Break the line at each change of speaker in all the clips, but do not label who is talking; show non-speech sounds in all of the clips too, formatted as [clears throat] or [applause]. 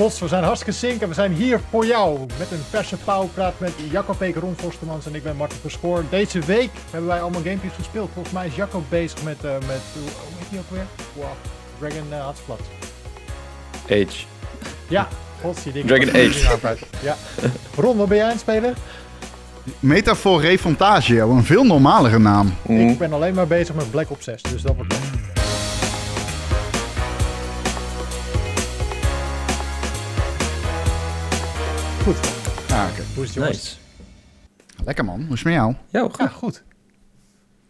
Los, we zijn hartstikke zink en we zijn hier voor jou. Met een verse pauwpraat met Jacob Beek, Ron en ik ben Martin Verschoor. Deze week hebben wij allemaal gamepjes gespeeld. Volgens mij is Jacob bezig met, eh, met hoe oh, heet die ook weer? Wow. Dragon uh, eh, plat. Age. Ja, godzijdank. Dragon Age. Ja.
Ron, wat ben jij aan het spelen? Metafor Refontage, een veel normalere naam. Ik mm.
ben alleen maar bezig met Black Ops 6, dus dat wordt mm. Goed. Nou, ah, Hoe is het, jongens? Nice.
Lekker man, hoe is het met jou? Ja, goed. Ja, goed.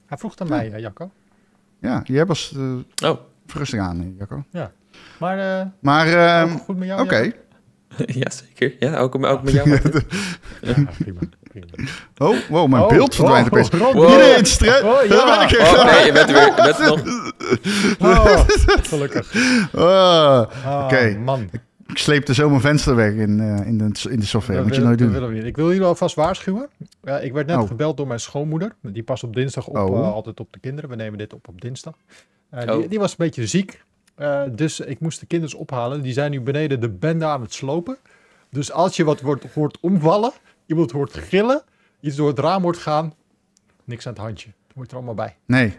Hij vroeg
dan aan ja. mij, uh, Jacco.
Ja, jij was uh, oh. rustig aan, eh, Jacco. Ja, maar, uh, maar ehm, goed met jou? Oké. Okay. [laughs] zeker. Ja, ook, ook met [laughs] jou. ja, prima. Oh, wow, mijn oh, beeld verdwijnt opeens. Oh, wow. wow. Iedereen oh, ja. Daar ben ik nee, je bent weer. Bent nog... [laughs] Oh, gelukkig. Ah, ah, oké. Okay. Man ik sleep zo mijn venster weg in, eh, in, de, in de software. Dat Moet je nooit doen.
Ik wil jullie alvast waarschuwen. Uh, ik werd net oh. gebeld door mijn schoonmoeder. Die past op dinsdag op, oh. eh, altijd op de kinderen. We nemen dit op op dinsdag. Eh, die, oh. die, was een beetje ziek. dus ik moest de kinderen ophalen. Die zijn nu beneden de bende aan het slopen. Dus als je wat wordt, hoort omvallen, iemand hoort gillen, iets door het raam wordt gaan, niks aan het handje. Het hoort er allemaal bij.
Nee,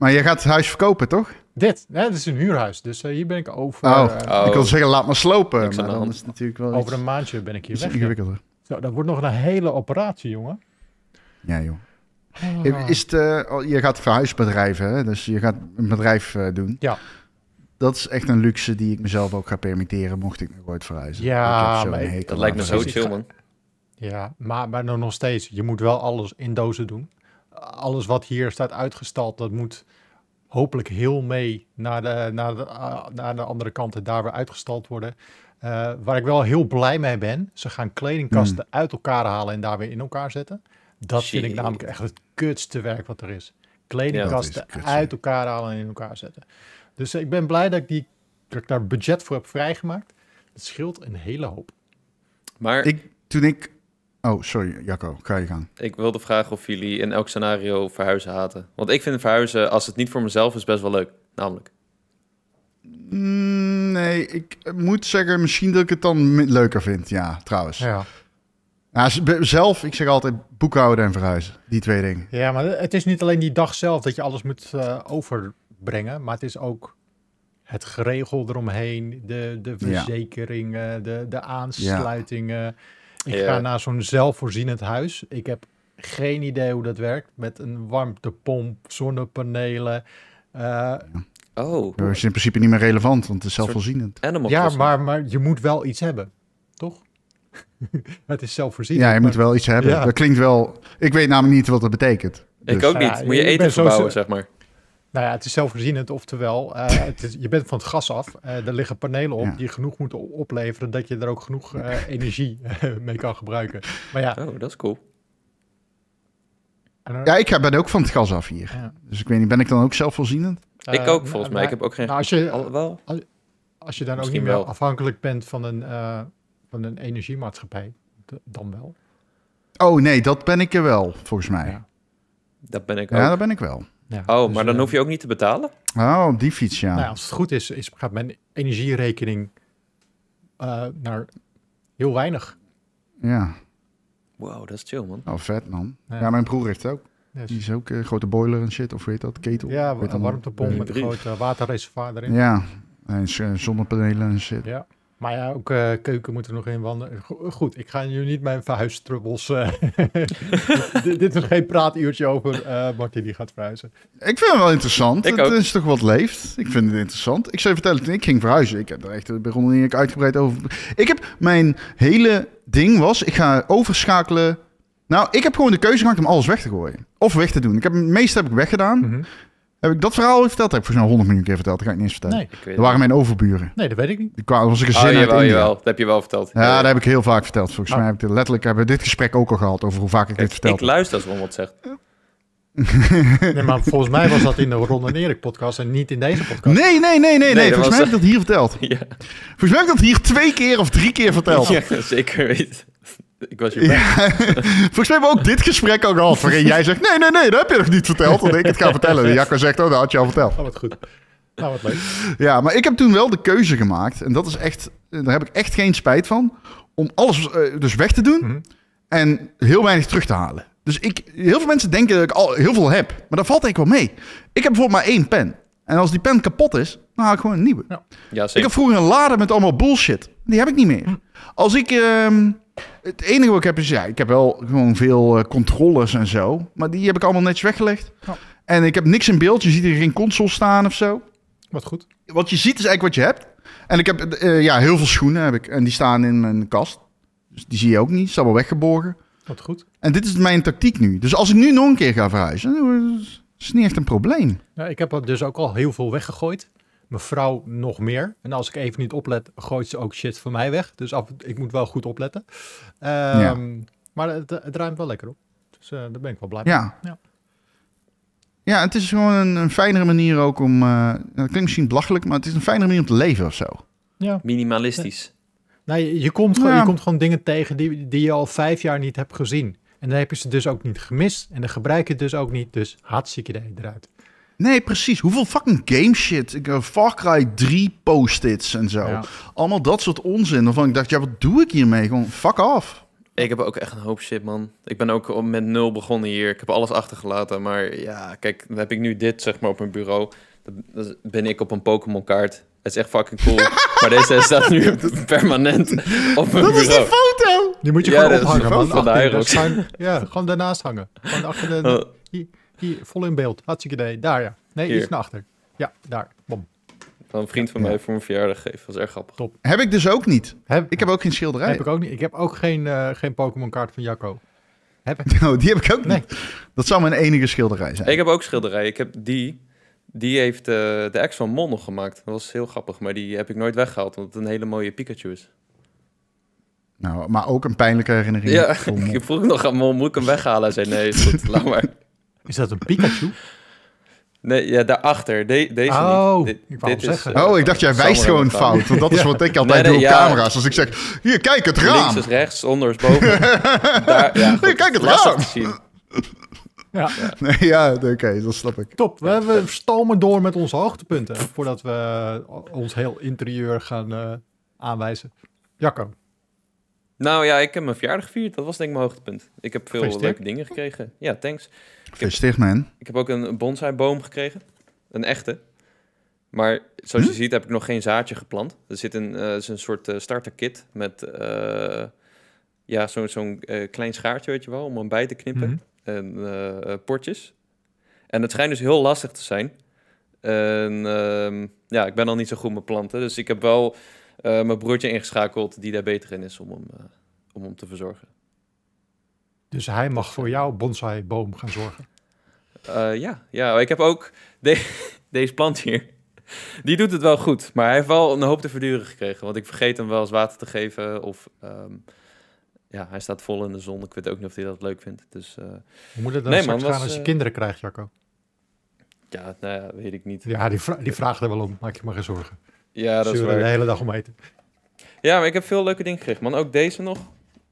maar je gaat het huis verkopen, toch?
Dit, hè, dit is een huurhuis, dus eh, hier ben ik over. Oh, eh, ik wil zeggen, laat
maar slopen. Maar dan is natuurlijk wel over een maandje ben ik hier weg. ingewikkelder.
Zo, dat wordt nog een hele operatie, jongen.
Ja, joh. Ah. Is het, eh, oh, je gaat verhuisbedrijven, hè? dus je gaat een bedrijf doen. Ja. Dat is echt een luxe die ik mezelf ook ga permitteren, mocht ik nog ooit verhuizen. Ja, maar dat lijkt me zo chill, man.
Ja, maar, maar nog steeds, je moet wel alles in dozen doen alles wat hier staat uitgestald, dat moet hopelijk heel mee naar de, naar de, eh, naar de andere kant en daar weer uitgestald worden. Eh, waar ik wel heel blij mee ben, ze gaan kledingkasten hmm. uit elkaar halen en daar weer in elkaar zetten. Dat vind ik namelijk echt het kutste werk wat er is. Kledingkasten uit elkaar halen en in elkaar zetten. Dus eh, ik ben blij dat ik, die, dat ik daar budget voor heb vrijgemaakt. Het scheelt een
hele hoop. Maar ik, toen ik Oh, sorry, Jacco, ga je Ik
wilde vragen of jullie in elk scenario verhuizen haten. Want ik vind verhuizen, als het niet voor mezelf is, best wel leuk. Namelijk.
Mm, nee, ik moet zeggen, misschien dat ik het dan leuker vind. Ja, trouwens. Ja. Ja, zelf, ik zeg altijd boekhouden en verhuizen. Die twee dingen.
Ja, maar het is niet alleen die dag zelf dat je alles moet eh, overbrengen. Maar het is ook het geregel eromheen. De, de verzekeringen, de, de aansluitingen. Ja ik ga naar zo'n zelfvoorzienend huis. Ik heb geen idee hoe dat werkt. Met een warmtepomp, zonnepanelen. Uh, oh. Dat
is in principe niet meer relevant, want het is zelfvoorzienend. Ja,
maar, maar je moet wel iets hebben, toch? [laughs] het is zelfvoorzienend. Ja, je moet wel iets hebben. Dat
klinkt wel... Ik weet namelijk niet wat dat betekent. Ik dus- ook niet. Moet je eten verbouwen, zeg
maar. Nou ja, het is zelfvoorzienend, oftewel, uh, [laughs] het je bent van het gas af. Eh, er liggen panelen op die genoeg moeten opleveren dat je er ook genoeg eh, [laughs] energie mee kan gebruiken. Maar ja, oh, dat is cool. Ja, ik ben
ook van het gas af hier. Dus ik weet niet, ben ik dan ook zelfvoorzienend? ik
ook, nou, volgens mij. Nou, ik heb ook geen... Nou, als, je, dan ook niet meer afhankelijk bent van een, van een energiemaatschappij, dan wel.
Oh nee, dat ben ik er wel, volgens mij. Ja.
Dat ben ik ook. Ja, dat ben ik wel oh, dus, maar dan eh, hoef je ook niet te betalen?
Oh, die fiets, ja. Nou, als
het goed is, gaat mijn energierekening eh, naar heel weinig. Ja. Wow, dat is chill, man. Oh, vet, man.
Ja, mijn broer heeft ook. Dus. Die is ook eh, grote boiler en shit, of weet dat, ketel. Ja, een warmtepomp met een grote
waterreservoir erin. Ja,
en zonnepanelen en shit.
Ja. Maar ja, ook eh, keuken moet er nog in wandelen. Goed, ik ga nu niet mijn verhuistrubbels... Uh, [laughs] dit, is geen praatuurtje over uh, eh, Martin die gaat verhuizen.
Ik vind het wel interessant. het is toch wat leeft. Ik vind het interessant. Ik zou je vertellen, ik ging verhuizen... Ik heb er echt begonnen ik uitgebreid over... Ik heb mijn hele ding was... Ik ga overschakelen... Nou, ik heb gewoon de keuze gemaakt om alles weg te gooien. Of weg te doen. Ik heb, het meeste heb ik weggedaan. Mhm. Heb ik dat verhaal al verteld? Heb ik voor zo'n 100 minuten keer verteld? Dat ga ik niet eens vertellen. Nee, dat waren mijn overburen.
Nee, dat weet ik niet.
Die kwamen, was ik een zin oh, ah, uit jawel. Dat heb
je wel verteld. Ja,
dat heb ik heel vaak verteld. Volgens nou. mij heb ik dit, letterlijk hebben we dit gesprek ook al gehad over hoe vaak ik dit vertel. Ik
luister als Ron wat zegt. [laughs] nee, maar volgens mij was dat in de Ron en Erik podcast en niet in deze podcast.
Nee, nee, nee, nee. nee, volgens mij heb ik dat hier verteld. [laughs] Ja. Volgens mij heb ik dat hier twee keer of drie keer verteld. Ja,
zeker weten. Ik was je ja, [laughs]
Volgens mij hebben we ook dit gesprek al gehad. Waarin jij zegt: Nee, nee, nee, dat heb je nog niet verteld. want ik het ga vertellen. En Jacco zegt: Oh, dat had je al verteld. Oh, wat goed. Nou, wat leuk. Ja, maar ik heb toen wel de keuze gemaakt. En dat is echt, daar heb ik echt geen spijt van. Om alles eh, dus weg te doen. Mhm. En heel weinig terug te halen. Dus ik, heel veel mensen denken dat ik al heel veel heb. Maar dat valt eigenlijk wel mee. Ik heb bijvoorbeeld maar één pen. En als die pen kapot is, dan haal ik gewoon een nieuwe. Ja.
Ja, ik heb vroeger
een lader met allemaal bullshit. Die heb ik niet meer. Mhm. Als ik. Ehm, het enige wat ik heb is, ja, ik heb wel gewoon veel uh, controllers en zo. Maar die heb ik allemaal netjes weggelegd. En ik heb niks in beeld. Je ziet hier geen console staan of zo. Wat goed. Wat je ziet is eigenlijk wat je hebt. En ik heb eh, ja, heel veel schoenen heb ik. En die staan in mijn kast. Dus die zie je ook niet. Ze zijn wel weggeborgen. Wat goed. En dit is mijn tactiek nu. Dus als ik nu nog een keer ga verhuizen, is het niet echt een probleem.
ik heb er dus ook al heel veel weggegooid. Mijn vrouw nog meer. En als ik even niet oplet, gooit ze ook shit voor mij weg. Dus af, ik moet wel goed opletten. Ehm, maar het, het, ruimt wel lekker op. Dus eh, daar ben ik wel blij mee. Ja.
ja. ja. het is gewoon een, fijnere manier ook om... Uh, dat klinkt misschien belachelijk, maar het is een fijnere manier om te leven of zo.
Ja. Minimalistisch.
nou, je, komt gewoon, je komt gewoon dingen tegen die, die je al vijf jaar niet hebt gezien. En dan heb je ze dus ook niet gemist. En dan gebruik je het dus ook niet. Dus hartstikke idee eruit.
Nee, precies. Hoeveel fucking game shit. Ik, heb eh, Far Cry 3 post-its en zo. Allemaal dat soort onzin. Waarvan ik dacht, ja, wat doe ik hiermee? Gewoon fuck off.
Ik heb ook echt een hoop shit, man. Ik ben ook met nul begonnen hier. Ik heb alles achtergelaten. Maar ja, kijk, dan heb ik nu dit, zeg maar, op mijn bureau. Dan ben ik op een Pokémon-kaart. Het is echt fucking cool. [laughs] maar deze staat nu permanent op
mijn bureau. Dat is die foto! Die moet je gewoon ophangen, Van de
Ja, gewoon daarnaast hangen. Gewoon achter de... Oh. Hier, vol in beeld. Hartstikke idee. Daar ja. Nee, is iets naar achter. Ja, daar. Bom.
Van een vriend van mij voor mijn verjaardag geven. Dat is erg grappig. Top.
Heb ik dus ook niet. Heb, ik heb ook geen schilderij. Heb ik ook niet. Ik heb ook geen, uh, geen Pokémon kaart van Jacco. Heb ik. [laughs] Nou, die heb ik
ook niet. Dat zou mijn enige schilderij zijn.
Ik heb ook schilderij. Ik heb die. Die heeft eh, de ex van Mon nog gemaakt. Dat was heel grappig. Maar die heb ik nooit weggehaald. Omdat het een hele mooie Pikachu is.
Nou, maar ook een pijnlijke herinnering. Ja, [laughs] ik
vroeg nog aan Mon, moet ik hem weghalen? Hij zei, nee, goed, laat maar. Is dat een Pikachu? [laughs] Nee, ja, daarachter. deze
oh, niet. Dit, ik is, eh, oh, ik dacht jij wijst gewoon fout. Want dat is [laughs] wat ik altijd doe op camera's. Als ik zeg, hier, kijk het raam. Links is
rechts, onder is boven. [laughs] Daar, ja, kijk het raam.
Ja. Nee, ja, oké, dat snap ik.
Top, we, we stomen door met onze hoogtepunten. Voordat we eh, ons heel interieur gaan eh, aanwijzen. Jacco.
Nou ja, ik heb mijn verjaardag gevierd. Dat was denk ik mijn hoogtepunt. Ik heb veel leuke dingen gekregen. Ja, thanks. Gefeliciteerd, man. Ik heb ook een bonsaiboom gekregen. Een echte. Maar zoals je ziet heb ik nog geen zaadje geplant. Er zit een, eh, is een soort eh, starter starterkit met eh, ja, zo'n zo klein schaartje, weet je wel, om hem bij te knippen. Mhm. En potjes. En het schijnt dus heel lastig te zijn. En ehm, ja, ik ben al niet zo goed met planten. Dus ik heb wel mijn broertje ingeschakeld die daar beter in is om hem, om hem te verzorgen.
Dus hij mag voor jouw bonsaiboom gaan zorgen.
Eh, ja, ja, ik heb ook [laughs] deze plant hier. Die doet het wel goed, maar hij heeft wel een hoop te verduren gekregen. Want ik vergeet hem wel eens water te geven. Of ehm, ja, hij staat vol in de zon. Ik weet ook niet of hij dat leuk vindt. Dus, eh, Hoe moet het dan nee, gaan als je eh, kinderen krijgt, Jacco? Ja, nou weet ik
niet. Ja, die, die vraagt er wel om. Maak je maar geen zorgen. Ja, dat Zullen is waar. de hele dag om eten.
Ja, maar ik heb veel leuke dingen gekregen, man. Ook deze nog.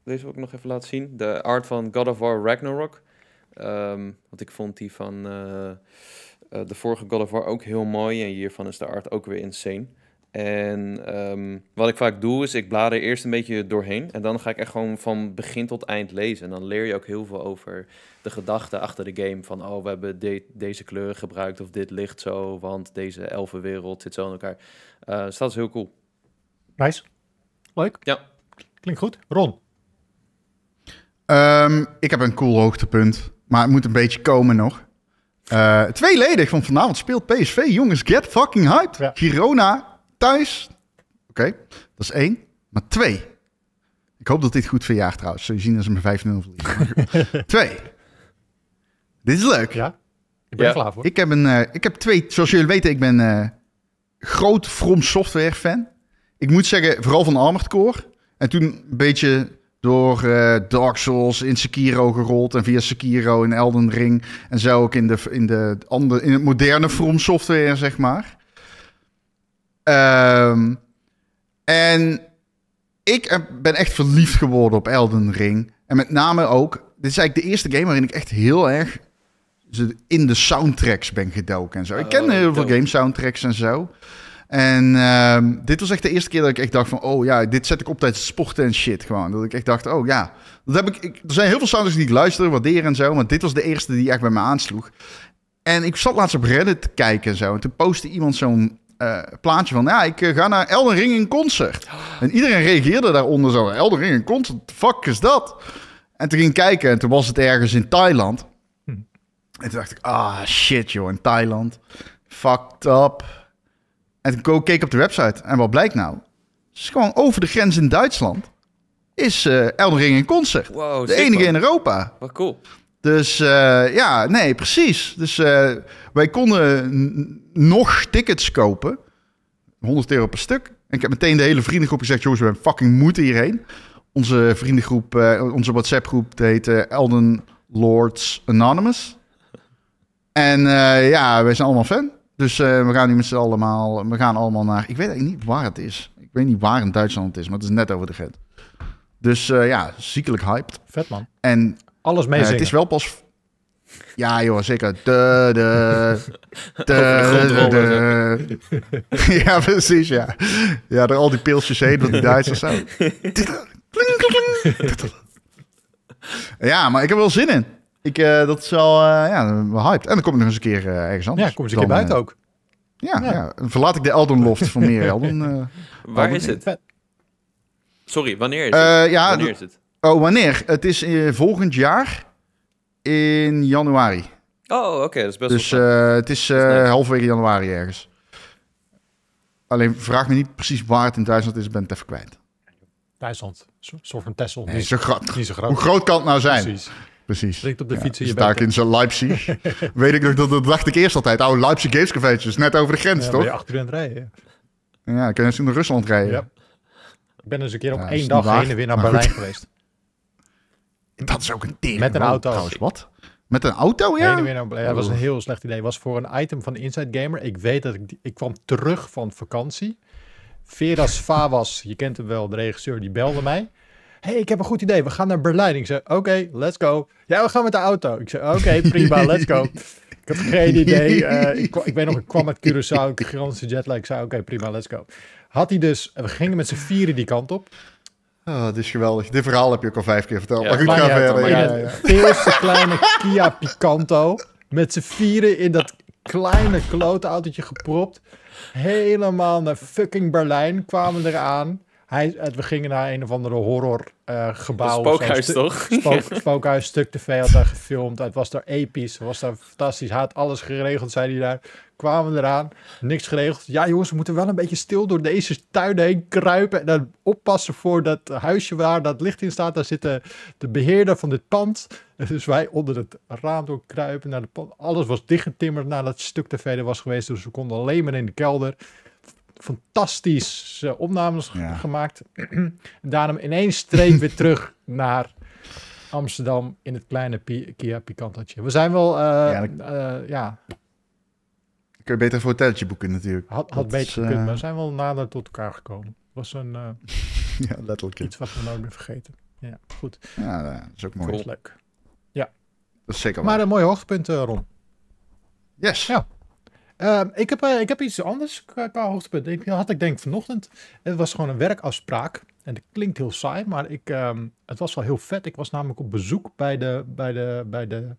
Deze wil ik nog even laten zien. De art van God of War Ragnarok. Um, want ik vond die van eh, eh, de vorige God of War ook heel mooi. En hiervan is de art ook weer insane. En ehm, wat ik vaak doe, is ik blader eerst een beetje doorheen. En dan ga ik echt gewoon van begin tot eind lezen. En dan leer je ook heel veel over de gedachten achter de game. Van, oh, we hebben deze kleuren gebruikt of dit licht zo. Want deze elfenwereld zit zo in elkaar. Eh, dus dat is heel cool. Nice. Leuk. Ja.
Klinkt goed. Ron, Ehm, ik heb een cool hoogtepunt, maar het moet een beetje komen nog. Uh, tweeledig, want vanavond speelt PSV. Jongens, get fucking hyped. Girona thuis. Oké, dat is één. Maar twee. Ik hoop dat dit goed verjaagt trouwens. Zul je zien dat ze me 5-0 verliezen. [laughs] twee. Dit is leuk. Ja, ik ben ja. klaar voor. Ik heb, een, eh, ik heb twee, zoals jullie weten, ik ben eh, groot From Software fan. Ik moet zeggen, vooral van Armored Core. En toen een beetje door eh, Dark Souls in Sekiro gerold en via Sekiro in Elden Ring en zo ook in, de, in, de andere, in het moderne From Software, zeg maar. Ehm, en ik ben echt verliefd geworden op Elden Ring. En met name ook, dit is eigenlijk de eerste game waarin ik echt heel erg in de soundtracks ben gedoken en zo. ik oh, ken heel veel game soundtracks en zo. En ehm, dit was echt de eerste keer dat ik echt dacht van... oh ja, dit zet ik op tijdens sporten en shit gewoon. Dat ik echt dacht, oh ja. Dat heb ik, er zijn heel veel sounders die ik luisteren waardeer en zo... maar dit was de eerste die echt bij me aansloeg. En ik zat laatst op Reddit te kijken en zo... en toen postte iemand zo'n eh, plaatje van... ja, ik eh, ga naar Elden Ring in concert. En iedereen reageerde daaronder zo... Elden Ring in concert, fuck is dat? En toen ging ik kijken en toen was het ergens in Thailand. Hm. En toen dacht ik, ah shit joh, in Thailand. Fucked up. En ik keek op de website. En wat blijkt nou? Het is gewoon over de grens in Duitsland is uh, Elden Ring in concert. de enige in Europa. Wat cool. Dus eh, ja, nee, precies. Dus eh, wij konden nog tickets kopen. 100 euro per stuk. En ik heb meteen de hele vriendengroep gezegd... jongens, we fucking moeten hierheen. Onze vriendengroep, onze WhatsApp-groep... heet Elden Lords Anonymous. En ja, wij zijn allemaal fan. Dus eh, we gaan nu met z'n allemaal, we gaan allemaal naar, ik weet eigenlijk niet waar het is. Ik weet niet waar in Duitsland het is, maar het is net over de grens. Dus eh, ja, ziekelijk hyped. Vet man. En alles eh, mee Het is wel pas ja, joh, zeker. De, de, [laughs] de, de, de. [laughs] Ja, precies, ja. Ja, door al die pilsjes heen, dat die Duitsers zo. [laughs] Ja, maar ik heb wel zin in. Ik, eh, dat is wel uh, ja, hyped. En dan kom ik nog eens een keer eh, ergens anders. Ja, kom eens een keer buiten ook. Ja, ja. verlaat ik de Eldon Loft voor meer [laughs] Eldon.
Waar is het? Sorry, wanneer is het? ja, wanneer is het?
Oh, wanneer? Het is volgend jaar in januari.
Oh, oké, dat is best dus,
het is halverwege januari ergens. Alleen vraag me niet precies waar het in Duitsland is, ik ben het even kwijt.
Duitsland, soort van Tessel. niet, zo groot. niet zo groot. Hoe groot kan
het nou zijn? Precies. Precies. Drinkt op de fiets. Dus in je sta ik in zijn Leipzig. [laughs] Weet ik nog, dat, dat dacht ik eerst altijd. Oh, Leipzig Gamescafeetjes, net over de grens, ja, toch? Ja,
achter aan het rijden.
Ja, kun je eens naar Rusland rijden.
Ja. Ik ben dus een keer op één dag heen en weer naar Berlijn geweest. [laughs] Dat is ook een ding. Met een auto. wat? Met een auto, ja? Heen en weer naar Berlijn. dat was een heel slecht idee. was voor een item van Inside Gamer. Ik weet dat ik... Ik kwam terug van vakantie. Veras Favas, je kent hem wel, de regisseur, die belde mij hey, ik heb een goed idee. We gaan naar Berlijn. Ik zei, oké, let's go. Ja, we gaan met de auto. Ik zei, oké, prima, let's go. Ik had geen idee. Eh, ik, ik, weet nog, ik kwam met Curaçao. Ik gigantische jetlag. Ik zei, oké, prima, let's go. Had hij dus, eh, we gingen met z'n vieren die kant op.
Oh, ah, dat is geweldig. Dit verhaal heb je ook al vijf keer verteld. Ja, maar goed, ga verder. Ja, ja.
eerste kleine Kia Picanto. Met z'n vieren in dat kleine klote autootje gepropt. Helemaal naar fucking Berlijn kwamen eraan. Hij, we gingen naar een of andere horrorgebouw. Eh, uh, spookhuis, toch? [laughs] spookhuis, stuk tv had daar gefilmd. Het was daar episch, was daar fantastisch. Hij had alles geregeld, zei hij daar. Kwamen eraan, niks geregeld. Ja jongens, we moeten wel een beetje stil door deze tuin heen kruipen. En dan oppassen voor dat huisje waar dat licht in staat. Daar zit de, beheerder van dit pand. Dus wij onder het raam door kruipen naar de pand. Alles was dichtgetimmerd nadat het stuk tv er was geweest. Dus we konden alleen maar in de kelder fantastische opnames ja. gemaakt. [clears throat] Daarom ineens streep weer [laughs] terug naar Amsterdam in het kleine Kia Picantatje. We zijn wel, eh, ja, Ik eh,
Kun je beter een hoteltje boeken natuurlijk. Had, beter kunnen, eh, maar we
zijn wel nader tot elkaar gekomen. Was een...
[laughs] ja, letterlijk. Iets
wat we nooit meer vergeten. Ja, goed. Ja, dat is ook mooi. Dat leuk. Ja. Dat is zeker Maar een mooi hoogtepunt, Ron. Yes. Ja. Ehm, ik, heb, eh, ik heb iets anders qua, qua hoogtepunt. Ik had ik denk vanochtend. Het was gewoon een werkafspraak. En dat klinkt heel saai, maar ik, ehm, het was wel heel vet. Ik was namelijk op bezoek bij de, bij de, bij de,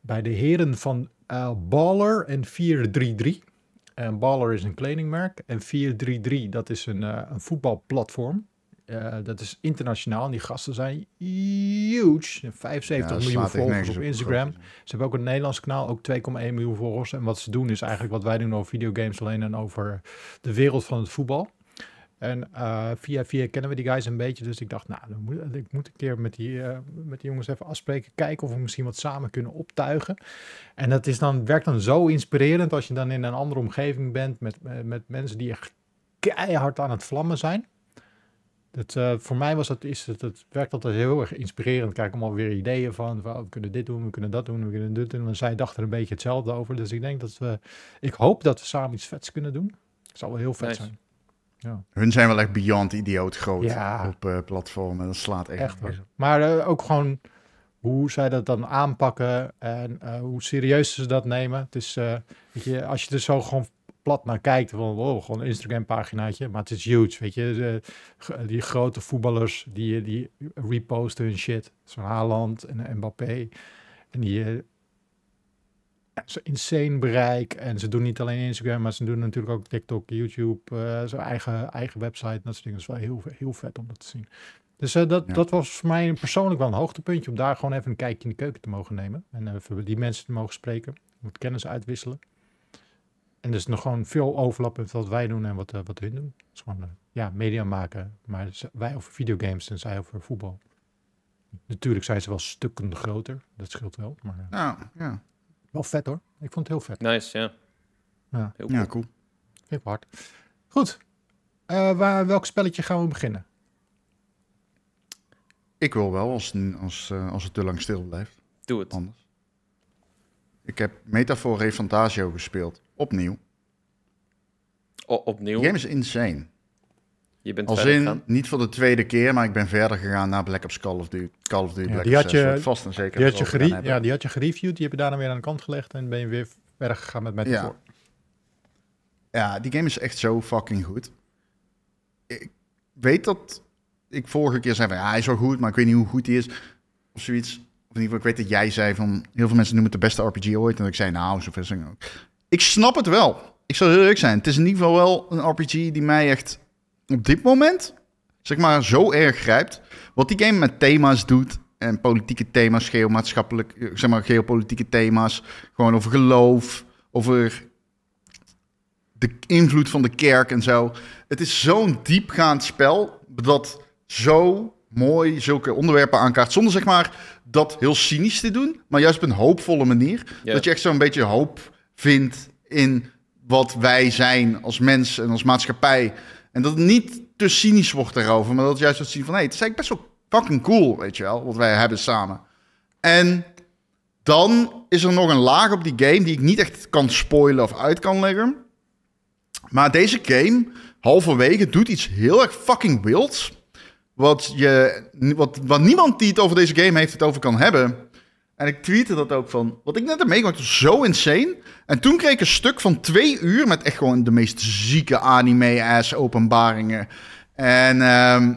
bij de heren van eh, Baller en 433. En Baller is een kledingmerk. En 433, dat is een, eh, een voetbalplatform. Eh, dat is internationaal. En die gasten zijn huge. 75 miljoen volgers op Instagram. Ze hebben ook een Nederlands kanaal, ook 2,1 miljoen volgers. En wat ze doen is eigenlijk wat wij doen over videogames alleen en over de wereld van het voetbal. En eh, via via kennen we die guys een beetje. Dus ik dacht, nou, moet, ik moet een keer met die, eh, met die jongens even afspreken. Kijken of we misschien wat samen kunnen optuigen. En dat is dan, werkt dan zo inspirerend als je dan in een andere omgeving bent. met, met mensen die echt keihard aan het vlammen zijn. Dat, eh, voor mij was dat, is, dat, dat werkt altijd heel erg inspirerend. Kijk, allemaal weer ideeën van, we kunnen dit doen, we kunnen dat doen, we kunnen dit doen. En zij dachten een beetje hetzelfde over. Dus ik denk dat we, ik hoop dat we samen iets vets kunnen doen. Het zal wel heel vet zijn. Ja.
Hun zijn wel echt beyond idioot groot ja. op uh, platformen. Dat slaat echt.
maar eh, ook gewoon hoe zij dat dan aanpakken en hoe serieus ze dat nemen. Het is, weet je, als je er zo gewoon plat naar kijkt, van wow, gewoon een Instagram-paginaatje, maar het is huge, weet je. De, eh, die grote voetballers, die, die reposten hun shit. Zo'n Haaland en Mbappé. En die eh, ze insane bereik. En ze doen niet alleen Instagram, maar ze doen natuurlijk ook TikTok, YouTube, uh, eh, zijn eigen, eigen website en dat soort dingen. Dat is wel heel, heel vet om dat te zien. Dus dat, dat was voor mij persoonlijk wel een hoogtepuntje om daar gewoon even een kijkje in de keuken te mogen nemen. En even die mensen te mogen spreken, moet kennis uitwisselen. En dus nog gewoon veel overlap met wat wij doen en wat, uh, wat hun doen. Het is gewoon, eh, ja, media maken. Maar wij over videogames en zij over voetbal. Natuurlijk zijn ze wel stukken groter. Dat scheelt wel. Maar, ja, eh, nou, ja. Wel vet hoor. Ik vond het heel vet. Nice, ja. Ja, heel cool. Ja, cool. Heel hard. Goed. waar, welk spelletje gaan we beginnen?
Ik wil wel, als, als, als het te lang stil blijft. Doe het. Anders. Ik heb Metafor Refantasio gespeeld. Opnieuw. opnieuw? Die game is insane. Je bent Als in, niet voor de tweede keer, maar ik ben verder gegaan naar Black Ops Call of Duty. Call of Duty Black die had je, vast en zeker. Die had je ja, die had
je gereviewd, die heb je daarna weer aan de kant gelegd en ben je weer verder gegaan met Metafor.
Ja. ja, die game is echt zo fucking goed. Ik weet dat ik vorige keer zei van, ja, hij is wel goed, maar ik weet niet hoe goed hij is. Of zoiets in ieder geval, ik weet dat jij zei van heel veel mensen noemen het de beste RPG ooit. En ik zei, nou, zo zijn Ik snap het wel. Ik zou heel leuk zijn. Het is in ieder geval wel een RPG die mij echt op dit moment, zeg maar, zo erg grijpt. Wat die game met thema's doet en politieke thema's, geomaatschappelijk, eh, zeg maar, geopolitieke thema's. Gewoon over geloof, over de invloed van de kerk en zo. Het is zo'n diepgaand spel dat zo mooi zulke onderwerpen aankaart. Zonder zeg maar dat heel cynisch te doen, maar juist op een hoopvolle manier. Dat je echt zo'n beetje hoop vindt in wat wij zijn als mens en als maatschappij. En dat het niet te cynisch wordt daarover, maar dat het juist dat zien van... hé, hey, het is eigenlijk best wel fucking cool, weet je wel, wat wij hebben samen. En dan is er nog een laag op die game die ik niet echt kan spoilen of uit kan leggen. Maar deze game, halverwege, doet iets heel erg fucking wilds. Wat, je, wat, wat niemand die het over deze game heeft, het over kan hebben. En ik tweette dat ook van. Wat ik net heb meegemaakt was zo insane. En toen kreeg ik een stuk van twee uur met echt gewoon de meest zieke anime-ass openbaringen. En ehm,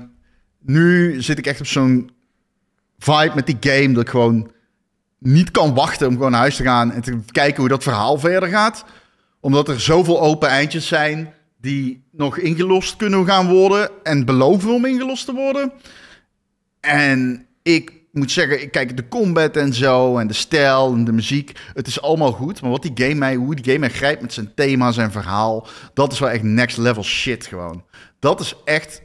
nu zit ik echt op zo'n vibe met die game dat ik gewoon niet kan wachten om gewoon naar huis te gaan en te kijken hoe dat verhaal verder gaat. Omdat er zoveel open eindjes zijn die nog ingelost kunnen gaan worden en beloven om ingelost te worden. En ik moet zeggen, ik kijk, de combat en zo en de stijl en de muziek, het is allemaal goed. Maar wat die game mij, hoe die game mij grijpt met zijn thema, zijn verhaal, dat is wel echt next level shit gewoon. Dat is echt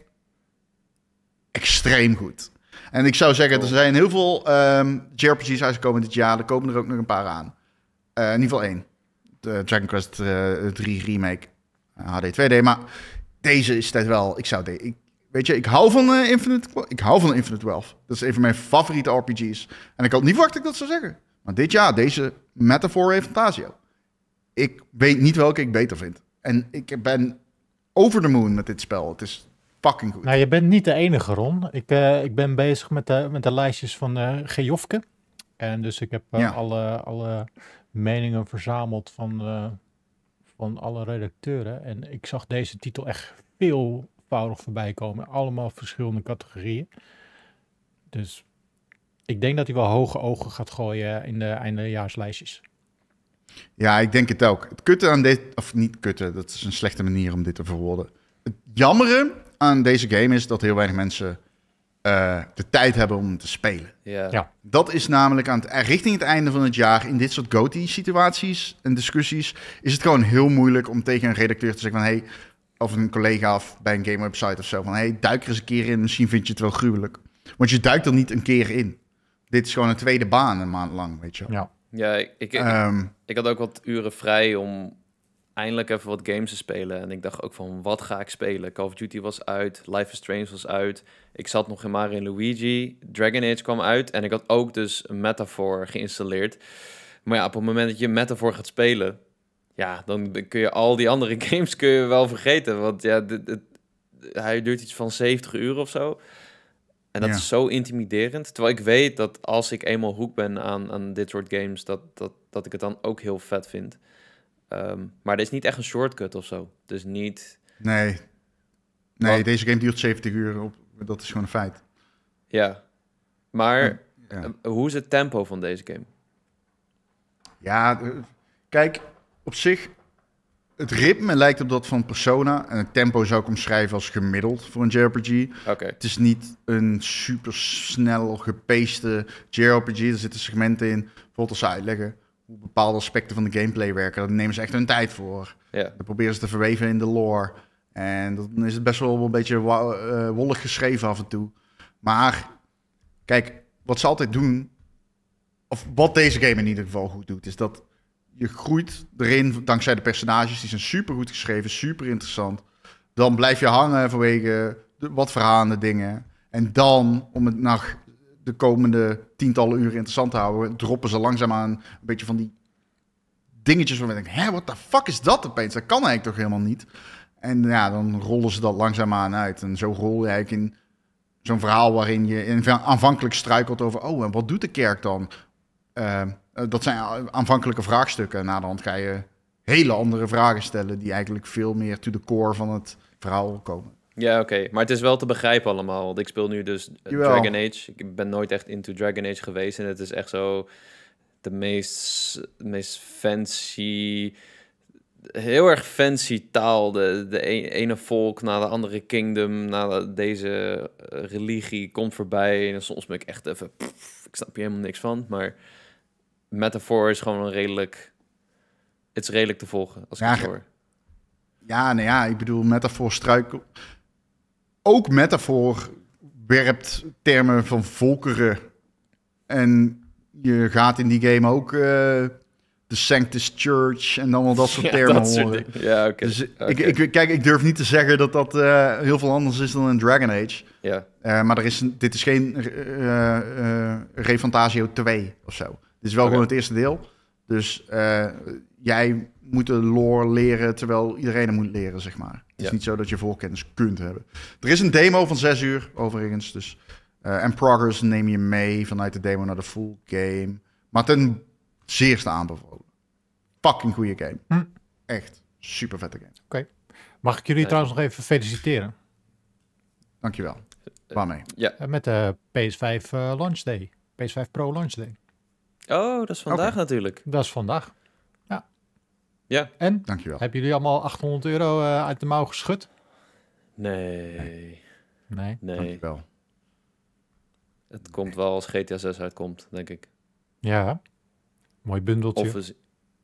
extreem goed. En ik zou zeggen, er zijn heel veel um, JRPG's uitgekomen dit jaar. Er komen er ook nog een paar aan. Uh, in ieder geval één. De Dragon Quest uh, eh, 3 Remake. HD 2D. Maar deze is tijd wel. Ik zou. Ik, weet je, ik hou van uh, Infinite. Ik hou van Infinite Wealth. Dat is een van mijn favoriete RPG's. En ik had niet verwacht dat ik dat zou zeggen. Maar dit jaar, deze Metaphor en Fantasio. Ik weet niet welke ik beter vind. En ik ben over the moon met dit spel. Het is fucking goed. Nou, je bent niet de enige, Ron.
Ik, eh, ik ben bezig met de, met de lijstjes van uh, eh, Geofke. En dus ik heb alle, alle meningen verzameld van van alle redacteuren. En ik zag deze titel echt veelvoudig voorbij komen. Allemaal verschillende categorieën. Dus ik denk dat hij wel hoge ogen gaat gooien in de eindejaarslijstjes.
Ja, ik denk het ook. Het kutte aan dit, of niet kutte, dat is een slechte manier om dit te verwoorden. Het jammeren aan deze game is dat heel weinig mensen eh, de tijd hebben om te spelen. Ja. Dat is namelijk aan het, e- richting het einde van het jaar in dit soort GOTY-situaties en discussies is het gewoon heel moeilijk om tegen een redacteur te zeggen van hey, of een collega of bij een game website of zo van hey, duik er eens een keer in, misschien vind je het wel gruwelijk. Want je duikt er niet een keer in. Dit is gewoon een tweede baan een maand lang, weet je wel. Ja.
Ja, ik, ik ehm, had ook wat uren vrij om eindelijk even wat games te spelen. En ik dacht ook van, wat ga ik spelen? Call of Duty was uit, Life is Strange was uit. Ik zat nog in Mario en Luigi. Dragon Age kwam uit en ik had ook dus Metaphor geïnstalleerd. Maar ja, op het moment dat je Metaphor gaat spelen... Ja, dan kun je al die andere [laughs] games kun je wel vergeten. Want ja, dit, hij duurt iets van 70 uur of zo. En dat is zo intimiderend. Terwijl ik weet dat als ik eenmaal hoek ben aan, aan dit soort games, dat, dat, dat ik het dan ook heel vet vind. Ehm, maar er is niet echt een shortcut of zo. Dus niet.
Nee. Nee, deze game duurt 70 uur op. Dat is gewoon een feit.
Ja. Maar ehm, hoe is het tempo van deze game?
Ja, eh, kijk, op zich. Het ritme lijkt op dat van Persona. En het tempo zou ik omschrijven als gemiddeld voor een JRPG. Oké. Het is niet een supersnel gepaste JRPG. Er zitten segmenten in. Bijvoorbeeld als ze uitleggen hoe bepaalde aspecten van de gameplay werken. Daar nemen ze echt hun tijd voor. Ja. proberen ze te verweven in de lore. En dan is het best wel een beetje eh, wollig geschreven af en toe. Maar kijk, wat ze altijd doen, of wat deze game in ieder geval goed doet, is dat je groeit erin dankzij de personages. Die zijn super goed geschreven, super interessant. Dan blijf je hangen vanwege de, wat verhalende dingen. En dan, om het nog de komende tientallen uren interessant te houden, droppen ze langzaamaan een beetje van die dingetjes waarvan ik denk, hé, what the fuck is dat opeens? Dat kan eigenlijk toch helemaal niet? En ja, dan rollen ze dat langzaamaan uit. En zo rol je eigenlijk in zo'n verhaal waarin je in, aanvankelijk struikelt over, oh, en wat doet de kerk dan? Ehm, eh, dat zijn aanvankelijke vraagstukken. na de hand ga je hele andere vragen stellen die eigenlijk veel meer to the core van het verhaal komen.
Ja, oké. Maar het is wel te begrijpen allemaal. Want ik speel nu dus eh, Dragon Age. Ik ben nooit echt into Dragon Age geweest. En het is echt zo de meest, meest fancy... Heel erg fancy taal. De, de e-, ene volk na de andere kingdom, na deze eh, religie komt voorbij. En soms ben ik echt even... ik snap hier helemaal niks van. Maar metafoor is gewoon een redelijk... Het is redelijk te volgen,
als ik ja, het hoor. Ja, nou ja, ik bedoel, metafoor struikel ook metafoor werpt termen van volkeren. En je gaat in die game ook eh, de Sanctus Church en allemaal dat soort [laughs] termen horen.
Ja, okay. Dus eh, Ik, ik,
kijk, ik durf niet te zeggen dat dat eh, heel veel anders is dan een Dragon Age. Ja. maar er is, dit is geen Refantasio 2 of zo. Dit is wel gewoon het eerste deel. Dus jij moet de lore leren terwijl iedereen moet leren, zeg maar. Het is niet zo dat je voorkennis kunt hebben. Er is een demo van zes uur, overigens. Dus, eh, en progress neem je mee vanuit de demo naar de full game. Maar ten zeerste aanbevolen. Fucking goede game. Hm. Echt super vette game. Oké.
Mag ik jullie eh, trouwens nog even feliciteren?
Dankjewel. Eh, Waarmee?
Ja. Met de PS5 launch day. PS5 Pro launch day.
Oh, dat is vandaag
natuurlijk. Dat is vandaag. Ja. En? Dankjewel. Hebben jullie allemaal 800 euro eh, uit de mouw geschud? Nee. Nee. nee. Dankjewel.
Het komt wel als GTA 6 uitkomt, denk ik.
Ja. Mooi bundeltje. Of is,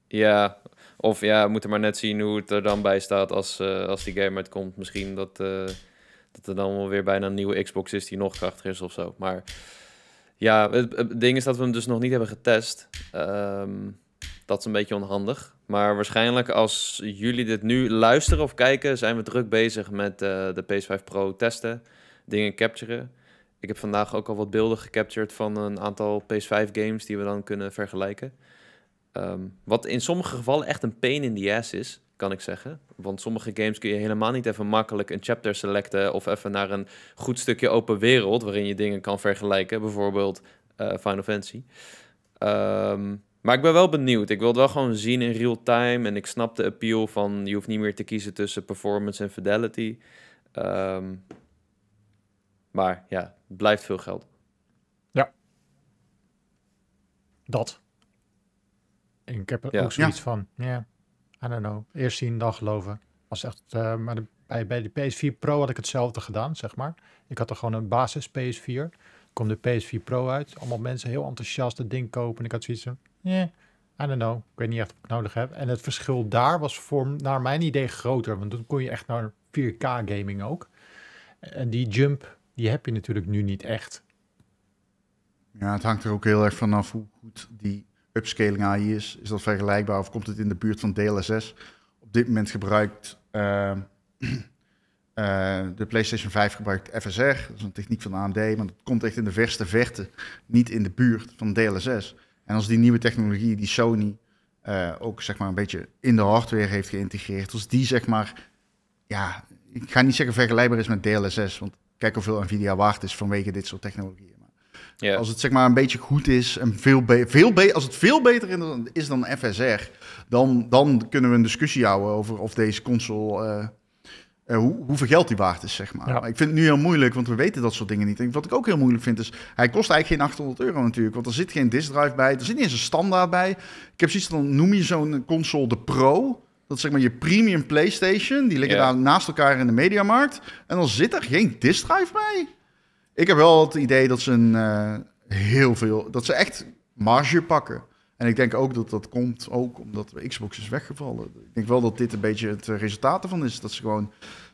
ja, of ja, we moeten maar net zien hoe het er dan bij staat als, eh, als die game uitkomt. Misschien dat, uh, dat er dan wel weer bijna een nieuwe Xbox is die nog krachtiger is of zo. Maar ja, het, ding is dat we hem dus nog niet hebben getest. Ehm, dat is een beetje onhandig. Maar waarschijnlijk als jullie dit nu luisteren of kijken, zijn we druk bezig met eh, de PS5 Pro testen, dingen capturen. Ik heb vandaag ook al wat beelden gecaptured van een aantal PS5 games die we dan kunnen vergelijken. Ehm, wat in sommige gevallen echt een pain in the ass is, kan ik zeggen. Want sommige games kun je helemaal niet even makkelijk een chapter selecten of even naar een goed stukje open wereld waarin je dingen kan vergelijken, bijvoorbeeld eh, Final Fantasy. Um, maar ik ben wel benieuwd. Ik wil het wel gewoon zien in real time. En ik snap de appeal van je hoeft niet meer te kiezen tussen performance en fidelity. Ehm, maar ja, het blijft veel geld.
Ja. Dat. Ik heb er ook zoiets van, ja, I don't know. Eerst zien, dan geloven. Was echt, eh, maar bij, bij de PS4 Pro had ik hetzelfde gedaan, zeg maar. Ik had er gewoon een basis PS4. Kom de PS4 Pro uit. Allemaal mensen heel enthousiast het ding kopen. En ik had zoiets van, yeah, I don't know. Ik weet niet echt of ik het nodig heb. En het verschil daar was voor, naar mijn idee groter. Want toen kon je echt naar 4K gaming ook. En die jump, die heb je natuurlijk nu niet echt.
Ja, het hangt er ook heel erg vanaf hoe goed die upscaling AI is. Is dat vergelijkbaar of komt het in de buurt van DLSS? Op dit moment gebruikt ehm, [clears throat] eh, de PlayStation 5 gebruikt FSR. Dat is een techniek van AMD, maar dat komt echt in de verste verte niet in de buurt van DLSS. En als die nieuwe technologie die Sony eh, ook zeg maar een beetje in de hardware heeft geïntegreerd, als die zeg maar, ja, ik ga niet zeggen vergelijkbaar is met DLSS, want kijk hoeveel Nvidia waard is vanwege dit soort technologieën. Maar Als het zeg maar een beetje goed is en veel, veel be als het veel beter is dan FSR, dan, dan kunnen we een discussie houden over of deze console eh, eh, hoe, hoeveel geld die waard is, zeg maar. maar. Ik vind het nu heel moeilijk, want we weten dat soort dingen niet. En wat ik ook heel moeilijk vind, is... Hij kost eigenlijk geen 800 euro natuurlijk, want er zit geen disk drive bij. Er zit niet eens een standaard bij. Ik heb zoiets, dan noem je zo'n console de Pro... Dat is zeg maar je premium PlayStation. Die liggen daar naast elkaar in de mediamarkt. En dan zit er geen disk drive bij. Ik heb wel het idee dat ze een, eh, heel veel. Dat ze echt marge pakken. En ik denk ook dat dat komt ook omdat Xbox is weggevallen. Ik denk wel dat dit een beetje het eh, resultaat ervan is. Dat ze gewoon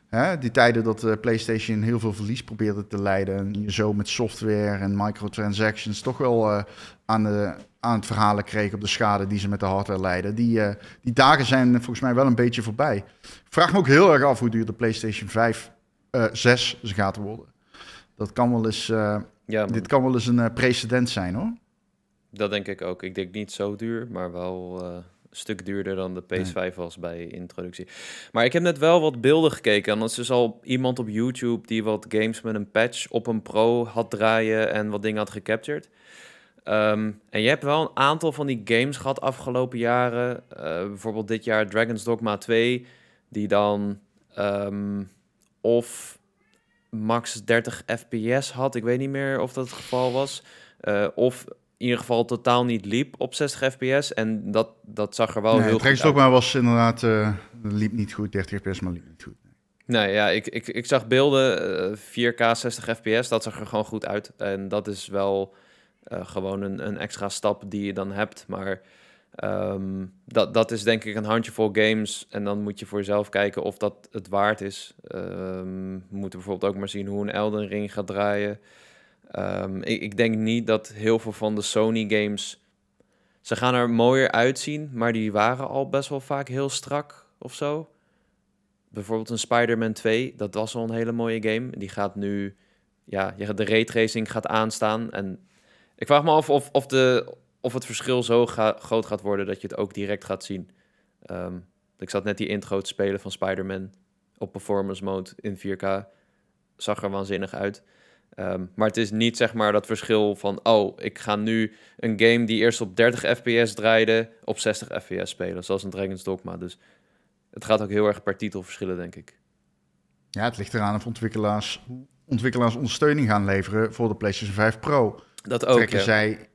hè, die tijden dat de eh, PlayStation heel veel verlies probeerde te leiden. En je zo met software en microtransactions toch wel eh, aan, de, aan het verhalen kreeg op de schade die ze met de hardware leiden. Die, die dagen zijn volgens mij wel een beetje voorbij. Ik vraag me ook heel erg af hoe duur de PlayStation 5, 6 gaat worden. Dat kan wel eens, ja, dit kan wel eens een precedent zijn hoor.
Dat denk ik ook. Ik denk niet zo duur, maar wel eh, een stuk duurder dan de PS5 was bij introductie. Maar ik heb net wel wat beelden gekeken. En dat is dus al iemand op YouTube die wat games met een patch op een Pro had draaien en wat dingen had gecaptured. Ehm, en je hebt wel een aantal van die games gehad afgelopen jaren. Eh, bijvoorbeeld dit jaar Dragon's Dogma 2, die dan ehm, of max 30 fps had. Ik weet niet meer of dat het geval was. Eh, of in ieder geval totaal niet liep op 60 fps. En dat, dat zag er wel nee, heel goed uit.
maar was inderdaad, uh, liep niet goed, 30 fps, maar liep niet goed.
Nee, ja, ik, ik, ik zag beelden, 4K 60 fps, dat zag er gewoon goed uit. En dat is wel eh, gewoon een, een extra stap die je dan hebt. Maar ehm, dat, dat is denk ik een handjevol games. En dan moet je voor jezelf kijken of dat het waard is. Ehm, we moeten bijvoorbeeld ook maar zien hoe een Elden Ring gaat draaien. Ehm, ik, ik, denk niet dat heel veel van de Sony games. Ze gaan er mooier uitzien, maar die waren al best wel vaak heel strak of zo. Bijvoorbeeld een Spider-Man 2, dat was al een hele mooie game. Die gaat nu. Ja, de raytracing gaat aanstaan. En ik vraag me af of, of, de, of het verschil zo groot gaat worden dat je het ook direct gaat zien. Ehm, ik zat net die intro te spelen van Spider-Man op performance mode in 4K. Zag er waanzinnig uit. Ehm, maar het is niet zeg maar dat verschil van, oh, ik ga nu een game die eerst op 30 fps draaide, op 60 fps spelen, zoals een Dragon's Dogma. Dus het gaat ook heel erg per titel verschillen,
denk ik. Ja, het ligt eraan of ontwikkelaars, ontwikkelaars ondersteuning gaan leveren voor de PlayStation 5 Pro. Dat ook, Trekken zij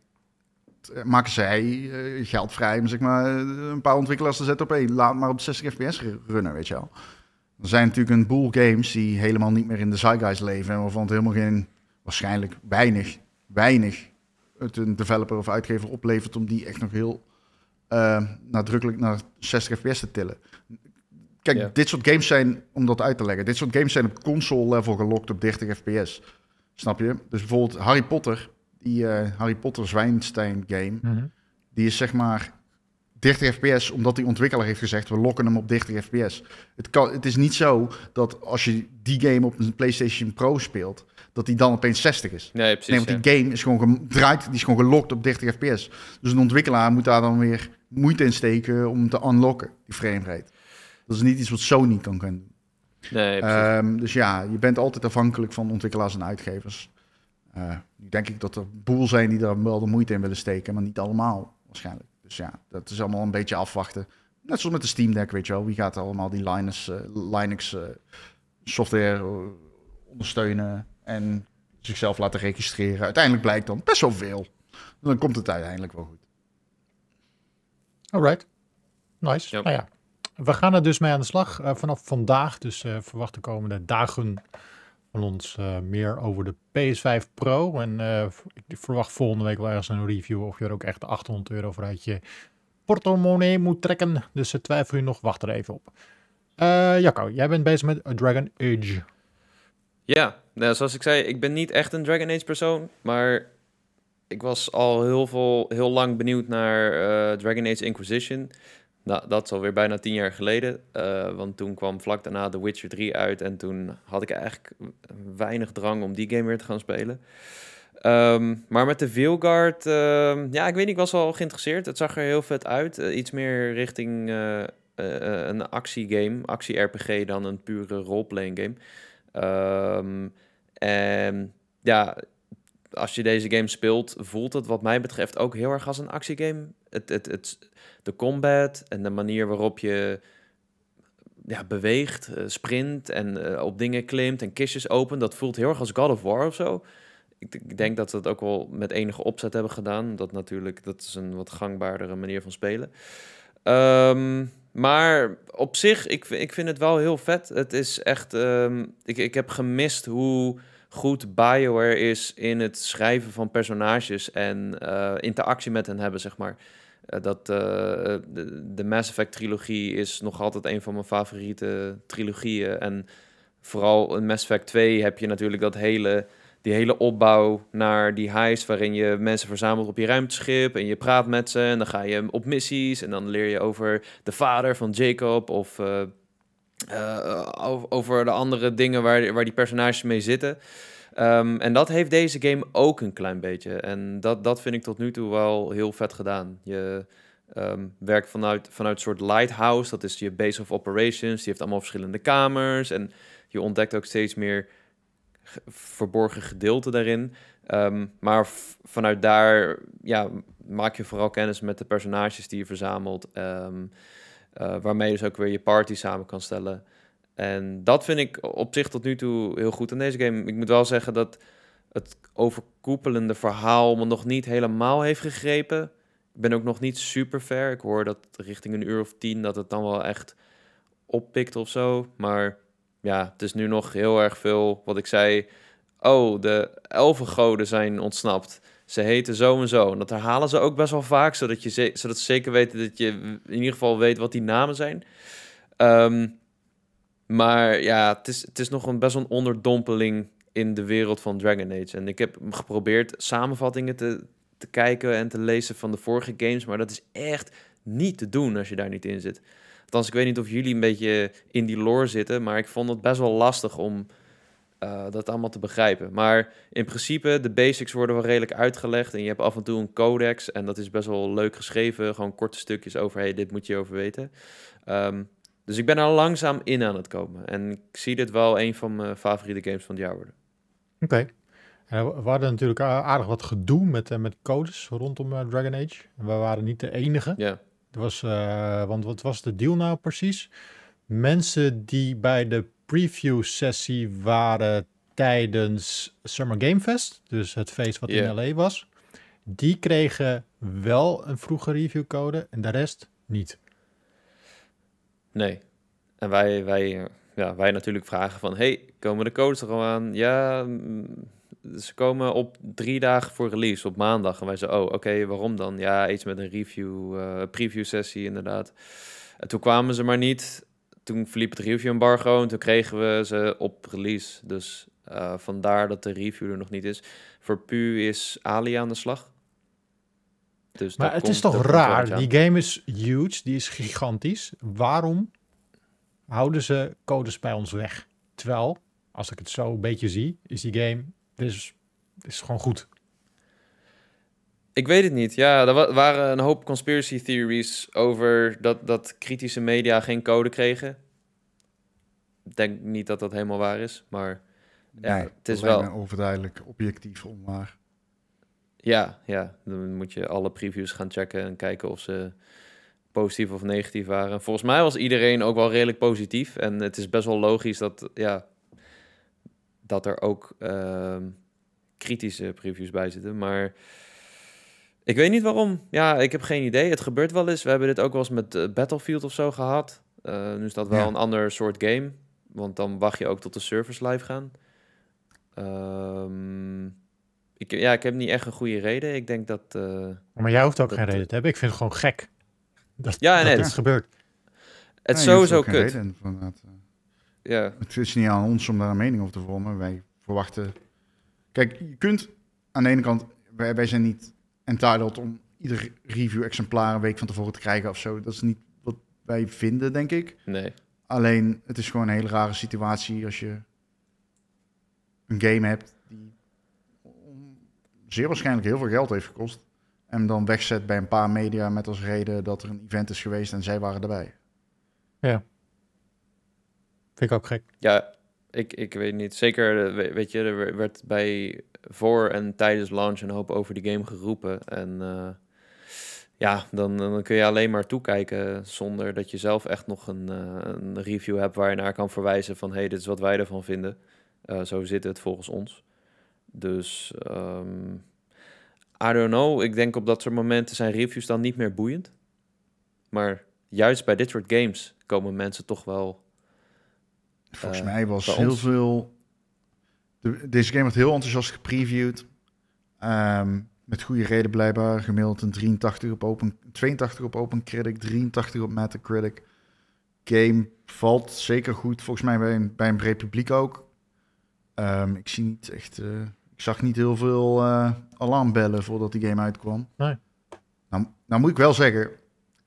eh, maken zij eh, geld vrij om zeg maar, eh, een paar ontwikkelaars te zetten op één. Laat maar op 60 fps runnen, weet je wel. Er zijn natuurlijk een boel games die helemaal niet meer in de zeitgeist leven... en waarvan het helemaal geen waarschijnlijk weinig, weinig het een developer of uitgever oplevert om die echt nog heel eh, nadrukkelijk naar 60 fps te tillen. Kijk, dit soort games zijn, om dat uit te leggen, dit soort games zijn op console level gelokt op 30 fps. Snap je? Dus bijvoorbeeld Harry Potter, die eh, Harry Potter Zwijnstein game, mhm. die is zeg maar 30 fps, omdat die ontwikkelaar heeft gezegd, we lokken hem op 30 fps. Het, kan, het is niet zo dat als je die game op een PlayStation Pro speelt, dat hij dan opeens 60 is. Nee, precies. Nee, want die game is gewoon gedraaid, die is gewoon gelokt op 30 fps. Dus een ontwikkelaar moet daar dan weer moeite in steken om te unlocken, die framerate. Dat is niet iets wat Sony kan kunnen doen. Nee, um, dus ja, je bent altijd afhankelijk van ontwikkelaars en uitgevers. Eh, nu denk ik dat er boel zijn die daar wel de moeite in willen steken, maar niet allemaal waarschijnlijk. Dus ja, dat is allemaal een beetje afwachten. Net zoals met de Steam Deck, weet je wel. Wie gaat allemaal die eh, Linux, uh, eh, Linux software ondersteunen? En zichzelf laten registreren. Uiteindelijk blijkt dan best wel veel. Dan komt het uiteindelijk wel goed.
Alright. Nice. Nou ja, we gaan er dus mee aan de slag eh, vanaf vandaag. Dus eh, verwacht de komende dagen van ons eh, meer over de PS5 Pro. En ik verwacht volgende week wel ergens een review of je er ook echt 800 euro voor uit je portemonnee moet trekken. Dus twijfel je nog, wacht er even op. Jacco, jij bent bezig met Dragon Age.
Ja, nou, zoals ik zei, ik ben niet echt een Dragon Age persoon, maar ik was al heel, veel, heel lang benieuwd naar eh, Dragon Age Inquisition. Nou, dat is alweer bijna tien jaar geleden, eh, want toen kwam vlak daarna The Witcher 3 uit en toen had ik eigenlijk weinig drang om die game weer te gaan spelen. Ehm, maar met de Veilguard, uh, ja, ik weet niet, ik was wel geïnteresseerd. Het zag er heel vet uit. Eh, iets meer richting een actiegame, actie-RPG dan een pure roleplaying game. Ehm, en ja, als je deze game speelt, voelt het wat mij betreft ook heel erg als een actiegame. Het, het, het, de combat en de manier waarop je ja, beweegt, eh, sprint en eh, op dingen klimt en kistjes open, dat voelt heel erg als God of War of zo. Ik, ik denk dat ze dat ook wel met enige opzet hebben gedaan. Dat natuurlijk, dat is een wat gangbaardere manier van spelen. Um, maar op zich, ik, ik vind het wel heel vet. Het is echt. Ehm, ik, ik heb gemist hoe goed BioWare is in het schrijven van personages en eh, interactie met hen hebben, zeg maar. Eh, dat, eh, de, de, Mass Effect trilogie is nog altijd een van mijn favoriete trilogieën. En vooral in Mass Effect 2 heb je natuurlijk dat hele die hele opbouw naar die heist waarin je mensen verzamelt op je ruimteschip en je praat met ze en dan ga je op missies en dan leer je over de vader van Jacob of eh, eh, over de andere dingen waar, waar die personages mee zitten. Ehm, en dat heeft deze game ook een klein beetje. En dat, dat vind ik tot nu toe wel heel vet gedaan. Je ehm, werkt vanuit, vanuit een soort lighthouse, dat is je base of operations. Die heeft allemaal verschillende kamers en je ontdekt ook steeds meer verborgen gedeelte daarin. Ehm, maar vanuit daar ja, maak je vooral kennis met de personages die je verzamelt. Um, waarmee je dus ook weer je party samen kan stellen. En dat vind ik op zich tot nu toe heel goed in deze game. Ik moet wel zeggen dat het overkoepelende verhaal me nog niet helemaal heeft gegrepen. Ik ben ook nog niet super ver. Ik hoor dat richting een uur of tien dat het dan wel echt oppikt of zo. Maar ja, het is nu nog heel erg veel wat ik zei. Oh, de elfengoden zijn ontsnapt. Ze heten zo en zo. En dat herhalen ze ook best wel vaak, zodat, je zodat ze zeker weten dat je in ieder geval weet wat die namen zijn. Ehm, maar ja, het is, het is nog een best wel een onderdompeling in de wereld van Dragon Age. En ik heb geprobeerd samenvattingen te, te kijken en te lezen van de vorige games, maar dat is echt niet te doen als je daar niet in zit. Althans, ik weet niet of jullie een beetje in die lore zitten, maar ik vond het best wel lastig om eh, dat allemaal te begrijpen. Maar in principe, de basics worden wel redelijk uitgelegd. En je hebt af en toe een codex. En dat is best wel leuk geschreven. Gewoon korte stukjes over, hey, dit moet je over weten. Ehm, dus ik ben al langzaam in aan het komen. En ik zie dit wel een van mijn favoriete games van het jaar worden.
Oké. En eh, we hadden natuurlijk aardig wat gedoe met, eh, met codes rondom Dragon Age. We waren niet de enige. Ja was, eh, want wat was de deal nou precies? Mensen die bij de preview sessie waren tijdens Summer Game Fest, dus het feest wat in LA was, die kregen wel een vroege review code en de rest niet.
Nee. En wij, wij, ja, wij natuurlijk vragen van, hey, komen de codes er al aan? Ja, mm, ze komen op drie dagen voor release, op maandag. En wij zeiden, oh, oké, waarom dan? Ja, iets met een review, eh, preview sessie inderdaad. En toen kwamen ze maar niet. Toen verliep het review embargo en toen kregen we ze op release. Dus eh, vandaar dat de review er nog niet is. Voor Pu is Ali aan de slag. Dus maar het is toch raar? Die
game is huge, die is gigantisch. Waarom houden ze codes bij ons weg? Terwijl, als ik het zo een beetje zie, is die game dit dus, is gewoon goed.
Ik weet het niet. Ja, er waren een hoop conspiracy theories over dat, dat kritische media geen code kregen. Ik denk niet dat dat helemaal waar is, maar ja, het is wel
overduidelijk objectief maar.
Ja, ja, dan moet je alle previews gaan checken en kijken of ze positief of negatief waren. Volgens mij was iedereen ook wel redelijk positief en het is best wel logisch dat ja, dat er ook ehm, kritische previews bij zitten. Maar ik weet niet waarom. Ja, ik heb geen idee. Het gebeurt wel eens. We hebben dit ook wel eens met eh, Battlefield of zo gehad. Eh, nu is dat wel een ander soort game. Want dan wacht je ook tot de servers live gaan. Ehm, ik, ja, ik heb niet echt een goede reden. Ik denk dat... Eh,
maar jij hoeft ook geen reden te hebben. Ik vind het gewoon gek. Dat, ja, nee, dat nee, dit Het is zo sowieso kut
ja. Het is niet aan ons om daar een mening over te vormen. Wij verwachten. Kijk, je kunt aan de ene kant, wij, zijn niet entitled om ieder review-exemplaar een week van tevoren te krijgen of zo. Dat is niet wat wij vinden, denk ik. Nee. Alleen, het is gewoon een hele rare situatie als je een game hebt die zeer waarschijnlijk heel veel geld heeft gekost. En dan wegzet bij een paar media met als reden dat er een event is geweest en zij waren erbij. Ja. Vind ik ook gek.
Ja, ik, ik weet niet. Zeker, eh, weet je, er werd bij voor en tijdens launch een hoop over die game geroepen. En eh, ja, dan, dan kun je alleen maar toekijken zonder dat je zelf echt nog een, eh, een review hebt waar je naar kan verwijzen van hé, hey, dit is wat wij ervan vinden. zo zit het volgens ons. Dus ehm, I don't know. Ik denk op dat soort momenten zijn reviews dan niet meer boeiend. Maar juist bij dit soort games komen mensen toch wel
Volgens eh, mij was heel veel... De, deze game werd heel enthousiast gepreviewd. Ehm, met goede reden blijkbaar. Gemiddeld een 83 op open, 82 op Open Critic, 83 op Metacritic. Game valt zeker goed, volgens mij bij een, bij een breed publiek ook. Ehm, ik zie niet echt. Eh, ik zag niet heel veel eh, alarmbellen voordat die game uitkwam. Nee. Nou, nou, moet ik wel zeggen,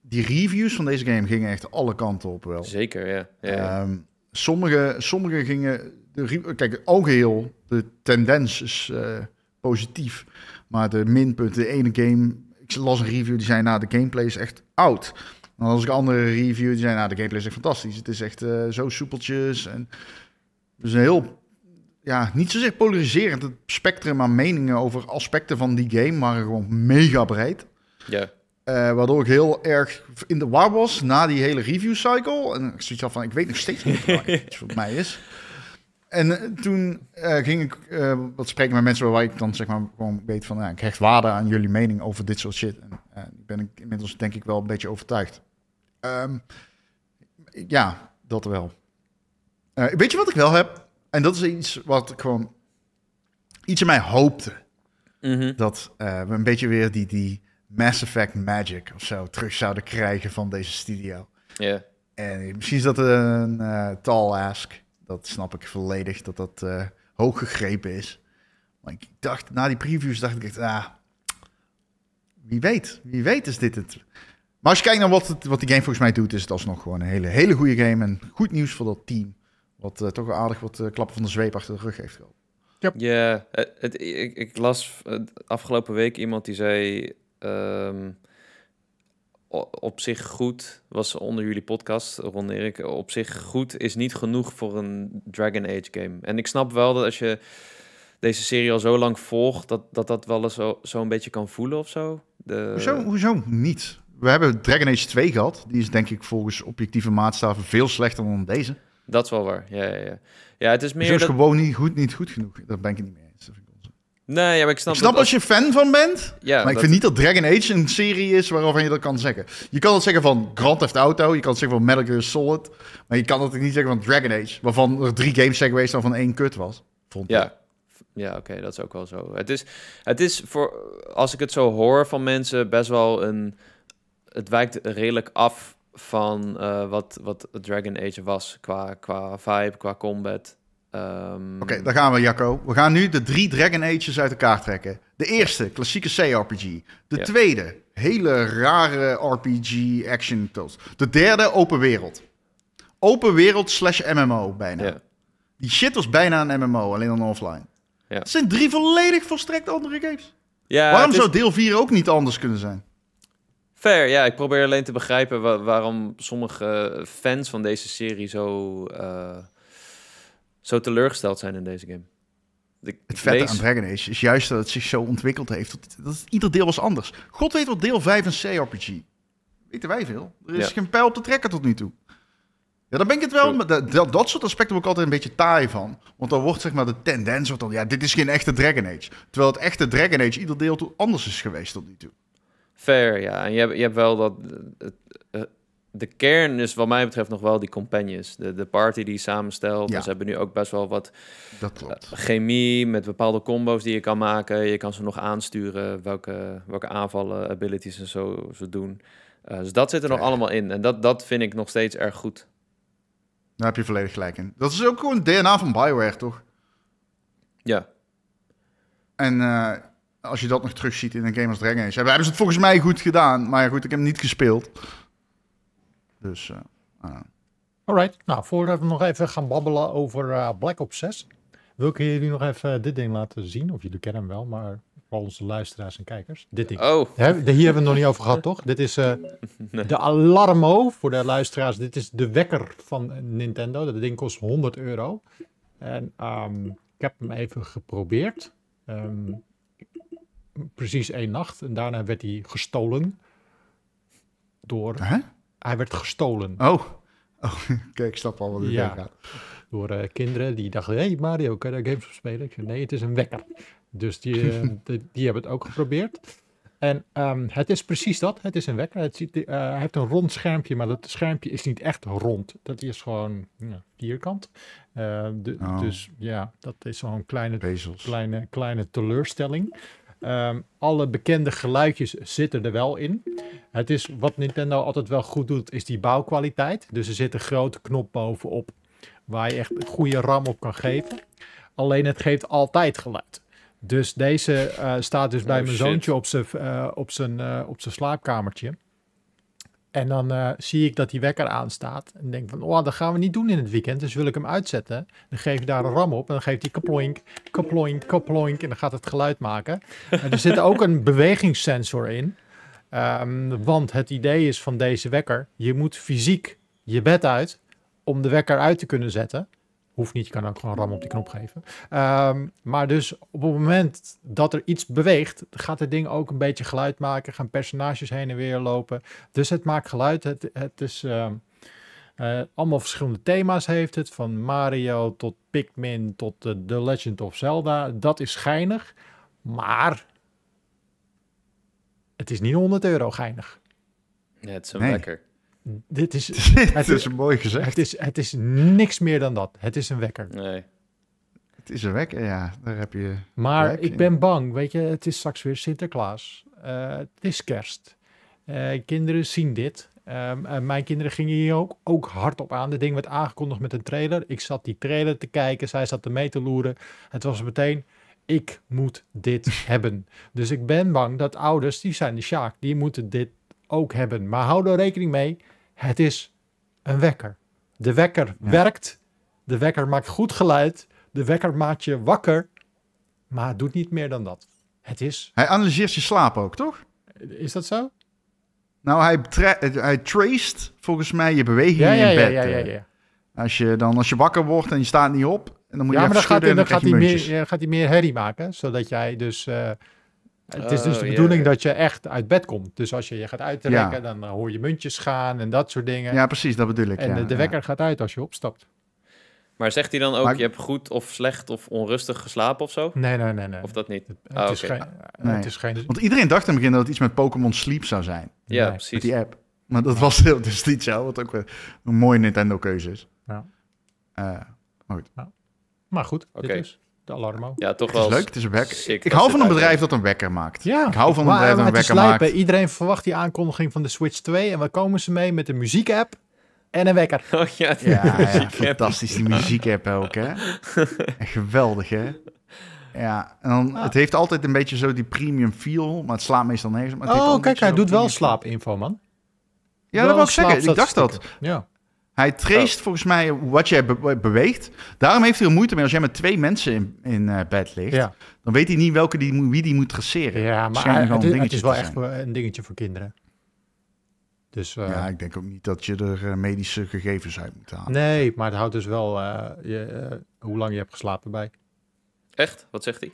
die reviews van deze game gingen echt alle kanten op wel. Zeker, ja. ja, ehm, sommige sommige gingen. De, kijk, algeheel, de tendens is eh, positief. Maar de minpunten, de ene game. Ik las een review die zei: Nou, de gameplay is echt oud. Dan als ik andere review die zei: Nou, de gameplay is echt fantastisch. Het is echt eh, zo soepeltjes. En dus een heel. Ja, niet zozeer polariserend. Het spectrum aan meningen over aspecten van die game waren gewoon mega breed. Ja. Eh, waardoor ik heel erg in de war was na die hele review cycle. En ik zoiets zelf van, ik weet nog steeds niet wat [laughs] voor mij is. En eh, toen eh, ging ik wat spreken met mensen waar ik dan zeg maar gewoon weet van, ik hecht waarde aan jullie mening over dit soort shit. En ben ik inmiddels denk ik wel een beetje overtuigd. Ehm, ja, dat wel. weet je wat ik wel heb? En dat is iets wat ik gewoon iets in mij hoopte. Mhm. Dat we een beetje weer die, die Mass Effect Magic of zo terug zouden krijgen van deze studio. Ja. En misschien is dat een uh, eh, tall ask. Dat snap ik volledig, dat dat uh, hoog gegrepen is. Maar ik dacht, na die previews dacht ik ah, wie weet, wie weet is dit het. Maar als je kijkt naar wat, het, wat die game volgens mij doet, is het alsnog gewoon een hele, hele goede game. En goed nieuws voor dat team, wat eh, toch wel aardig wat klappen van de zweep achter de rug heeft gehad.
Ja, ik, ik, las afgelopen week iemand die zei Ehm, op zich goed was onder jullie podcast, Ron Erik. Op zich goed is niet genoeg voor een Dragon Age game. En ik snap wel dat als je deze serie al zo lang volgt, dat dat, dat wel eens zo'n zo beetje kan voelen of zo. De... Hoezo,
hoezo niet? We hebben Dragon Age 2 gehad. Die is denk ik volgens objectieve maatstaven veel slechter dan deze. Dat is wel waar, ja, ja, ja. ja het is dus meer... Het gewoon niet goed, niet goed genoeg. Dat ben ik niet meer. Nee, ja, ik snap, als... je fan van bent. Ja, maar ik vind niet dat Dragon Age een serie is waarover je dat kan zeggen. Je kan het zeggen van Grand Theft Auto, je kan het zeggen van Metal Gear Solid. Maar je kan het niet zeggen van Dragon Age, waarvan er drie games zijn geweest waarvan één kut was. Vond
ja. Ik. Ja, oké, dat is ook wel zo. Het is, het is voor, als ik het zo hoor van mensen, best wel een. Het wijkt redelijk af van eh, wat, wat Dragon Age was qua, qua vibe,
qua combat. Ehm, Oké, daar gaan we, Jacco. We gaan nu de drie Dragon Ages uit elkaar trekken. De eerste, klassieke CRPG. De tweede, hele rare RPG action tools. De derde, open wereld. Open wereld slash MMO bijna. Die shit was bijna een MMO, alleen dan offline. Ja. Het zijn drie volledig volstrekt andere games. Ja, Waarom zou deel 4 ook niet anders kunnen zijn?
Fair, ja. Ik probeer alleen te begrijpen waarom sommige fans van deze serie zo... Eh, zo teleurgesteld zijn in deze game. het vette aan
Dragon Age is juist dat het zich zo ontwikkeld heeft. Dat, dat ieder deel was anders. God weet wat deel 5 een CRPG. Weten wij veel. Er is geen pijl te trekken tot nu toe. Ja, dan ben ik het wel. Maar dat, dat soort aspecten ook ik altijd een beetje taai van. Want dan wordt zeg maar de tendens, wordt dan, ja, dit is geen echte Dragon Age. Terwijl het echte Dragon Age ieder deel toe anders is geweest tot nu toe.
Fair, ja. En je hebt, je hebt wel dat... Eh, de kern is wat mij betreft nog wel die companions. De, de party die je samenstelt. Ja. Dus ze hebben nu ook best wel wat dat klopt. Eh, chemie met bepaalde combo's die je kan maken. Je kan ze nog aansturen welke, welke aanvallen, abilities en zo ze doen. Eh, dus dat zit er nog allemaal in. En dat, dat vind ik nog steeds erg goed.
Daar heb je volledig gelijk in. Dat is ook gewoon DNA van Bioware, toch? Ja. En eh, als je dat nog terugziet in een Game als Dragon Age... Hebben ze het volgens mij goed gedaan. Maar goed, ik heb hem niet gespeeld. Dus, uh,
Alright, nou voordat we nog even gaan babbelen over eh, Black Ops 6, wil ik jullie nog even eh, dit ding laten zien. Of jullie kennen hem wel, maar voor onze luisteraars en kijkers. Dit ding. Oh. hier hebben we het nog niet over gehad, toch? Dit is [laughs] de Alarmo voor de luisteraars. Dit is de wekker van Nintendo. Dat ding kost 100 euro. En um, ik heb hem even geprobeerd. Ehm, precies één nacht. En daarna werd hij gestolen. Door... Huh? Hij werd gestolen. Oh, oh
[laughs] kijk, ik snap al wat u ja.
Door eh, kinderen die dachten, hey Mario, kan je daar games op spelen? Ik zei, nee, het is een wekker. Dus die, eh, [laughs] die hebben het ook geprobeerd. En ehm, het is precies dat. Het is een wekker. Het ziet, eh, hij heeft een rond schermpje, maar dat schermpje is niet echt rond. Dat is gewoon vierkant. Oh. Dus ja, dat is zo'n kleine, kleine, kleine teleurstelling. Ehm, alle bekende geluidjes zitten er wel in. Het is wat Nintendo altijd wel goed doet, is die bouwkwaliteit. Dus er zit een grote knop bovenop waar je echt een goede RAM op kan geven. Alleen het geeft altijd geluid. Dus deze eh, staat dus oh, bij mijn zoontje op zijn, eh, eh, op zijn slaapkamertje. En dan eh, zie ik dat die wekker aanstaat. En denk van, oh, dat gaan we niet doen in het weekend. Dus wil ik hem uitzetten. Dan geef ik daar een ram op. En dan geeft hij kaploink, kaploink, kaploink. En dan gaat het geluid maken. er zit ook een bewegingssensor in. Ehm, want het idee is van deze wekker. Je moet fysiek je bed uit om de wekker uit te kunnen zetten. Hoeft niet, je kan ook gewoon ram op die knop geven. Ehm, maar dus op het moment dat er iets beweegt, gaat het ding ook een beetje geluid maken. Gaan personages heen en weer lopen. Dus het maakt geluid. Het, het is ehm, eh, allemaal verschillende thema's heeft het. Van Mario tot Pikmin tot The Legend of Zelda. Dat is geinig. Maar het is niet 100 euro geinig. Net het is zo lekker. [laughs] Dit is, het is, mooi gezegd. Het is, het is niks meer dan dat. Het is een wekker. Nee. Het is een wekker, ja. Daar heb je. Maar ik ben bang, weet je. Het is straks weer Sinterklaas. Eh, het is kerst. Eh, kinderen zien dit. Ehm, eh, mijn kinderen gingen hier ook, ook hard op aan. De ding werd aangekondigd met een trailer. Ik zat die trailer te kijken. Zij zat er mee te loeren. Het was meteen ik moet dit [laughs] hebben. Dus ik ben bang dat ouders, die zijn de sjaak, die moeten dit ook hebben. Maar hou er rekening mee. Het is een wekker. De wekker werkt. De wekker maakt goed geluid. De wekker maakt je wakker. Maar het doet niet meer dan dat. Het is...
Hij analyseert je slaap ook, toch? Is dat zo? Nou, hij, tra hij traced volgens mij je bewegingen in bed. Ja, ja, eh. ja, Als, je dan, als je wakker wordt en je staat niet op... En dan moet je maar dan, gaat hij, hij meer,
eh, meer herrie maken. Zodat jij dus... Eh, het is dus de oh, bedoeling dat je echt uit bed komt. Dus als je je gaat uittrekken, dan eh, hoor je muntjes gaan en dat soort dingen. Ja, precies, dat bedoel ik. En ja, eh, de, de, wekker gaat uit als je opstapt.
Maar zegt hij dan ook, je hebt goed of slecht of onrustig geslapen of zo? Nee, nee, nee. nee. Of dat niet? Het, ah, is, geen,
eh, het is geen... Want iedereen dacht in het begin dat het iets met Pokémon Sleep zou zijn. Ja, precies. Met die app. Maar dat was dus niet zo, wat ook een, een mooie Nintendo keuze is. Ja. maar goed. Ja.
Maar goed, dit is. De Alarmo. Ja, toch wel. is leuk, het is een wekker. ik hou van een bedrijf
dat een wekker maakt. Ja, ik hou van een bedrijf dat een wekker maakt.
Iedereen verwacht die aankondiging van de Switch 2 en waar komen ze mee met een muziekapp en een wekker. Oh ja, ja,
fantastisch die muziekapp ook hè. [laughs] geweldig hè. Ja, en dan, ah. het heeft altijd een beetje zo die premium feel, maar het slaapt meestal nergens. Maar oh, kijk, hij doet wel slaapinfo, man. Ja, dat was zeker. Ik dacht dat. Ja. Hij traced oh. volgens mij wat jij beweegt. Daarom heeft hij er moeite mee als jij met twee mensen in, eh, bed ligt. Dan weet hij niet welke die, wie die moet traceren. Ja, maar het, is, wel echt
een dingetje voor kinderen.
Dus, eh, ja, ik denk ook niet dat je er eh, medische gegevens uit moet halen.
Nee, maar het houdt dus wel je, hoe lang je hebt geslapen bij. Echt? Wat zegt hij?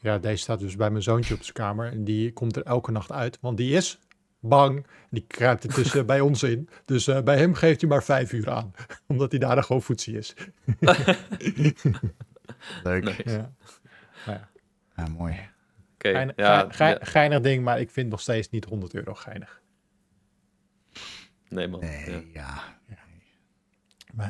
Ja, deze staat dus bij mijn zoontje op zijn kamer. En die komt er elke nacht uit. Want die is bang. Die kruipt intussen bij ons in. Dus eh, bij hem geeft hij maar vijf uur aan. [laughs] Omdat hij daar gewoon voetsie is. [laughs]
Leuk. Ja. ja. mooi. geinig,
geinig ding, maar ik vind nog steeds niet 100 euro geinig.
Nee man. Nee, ja.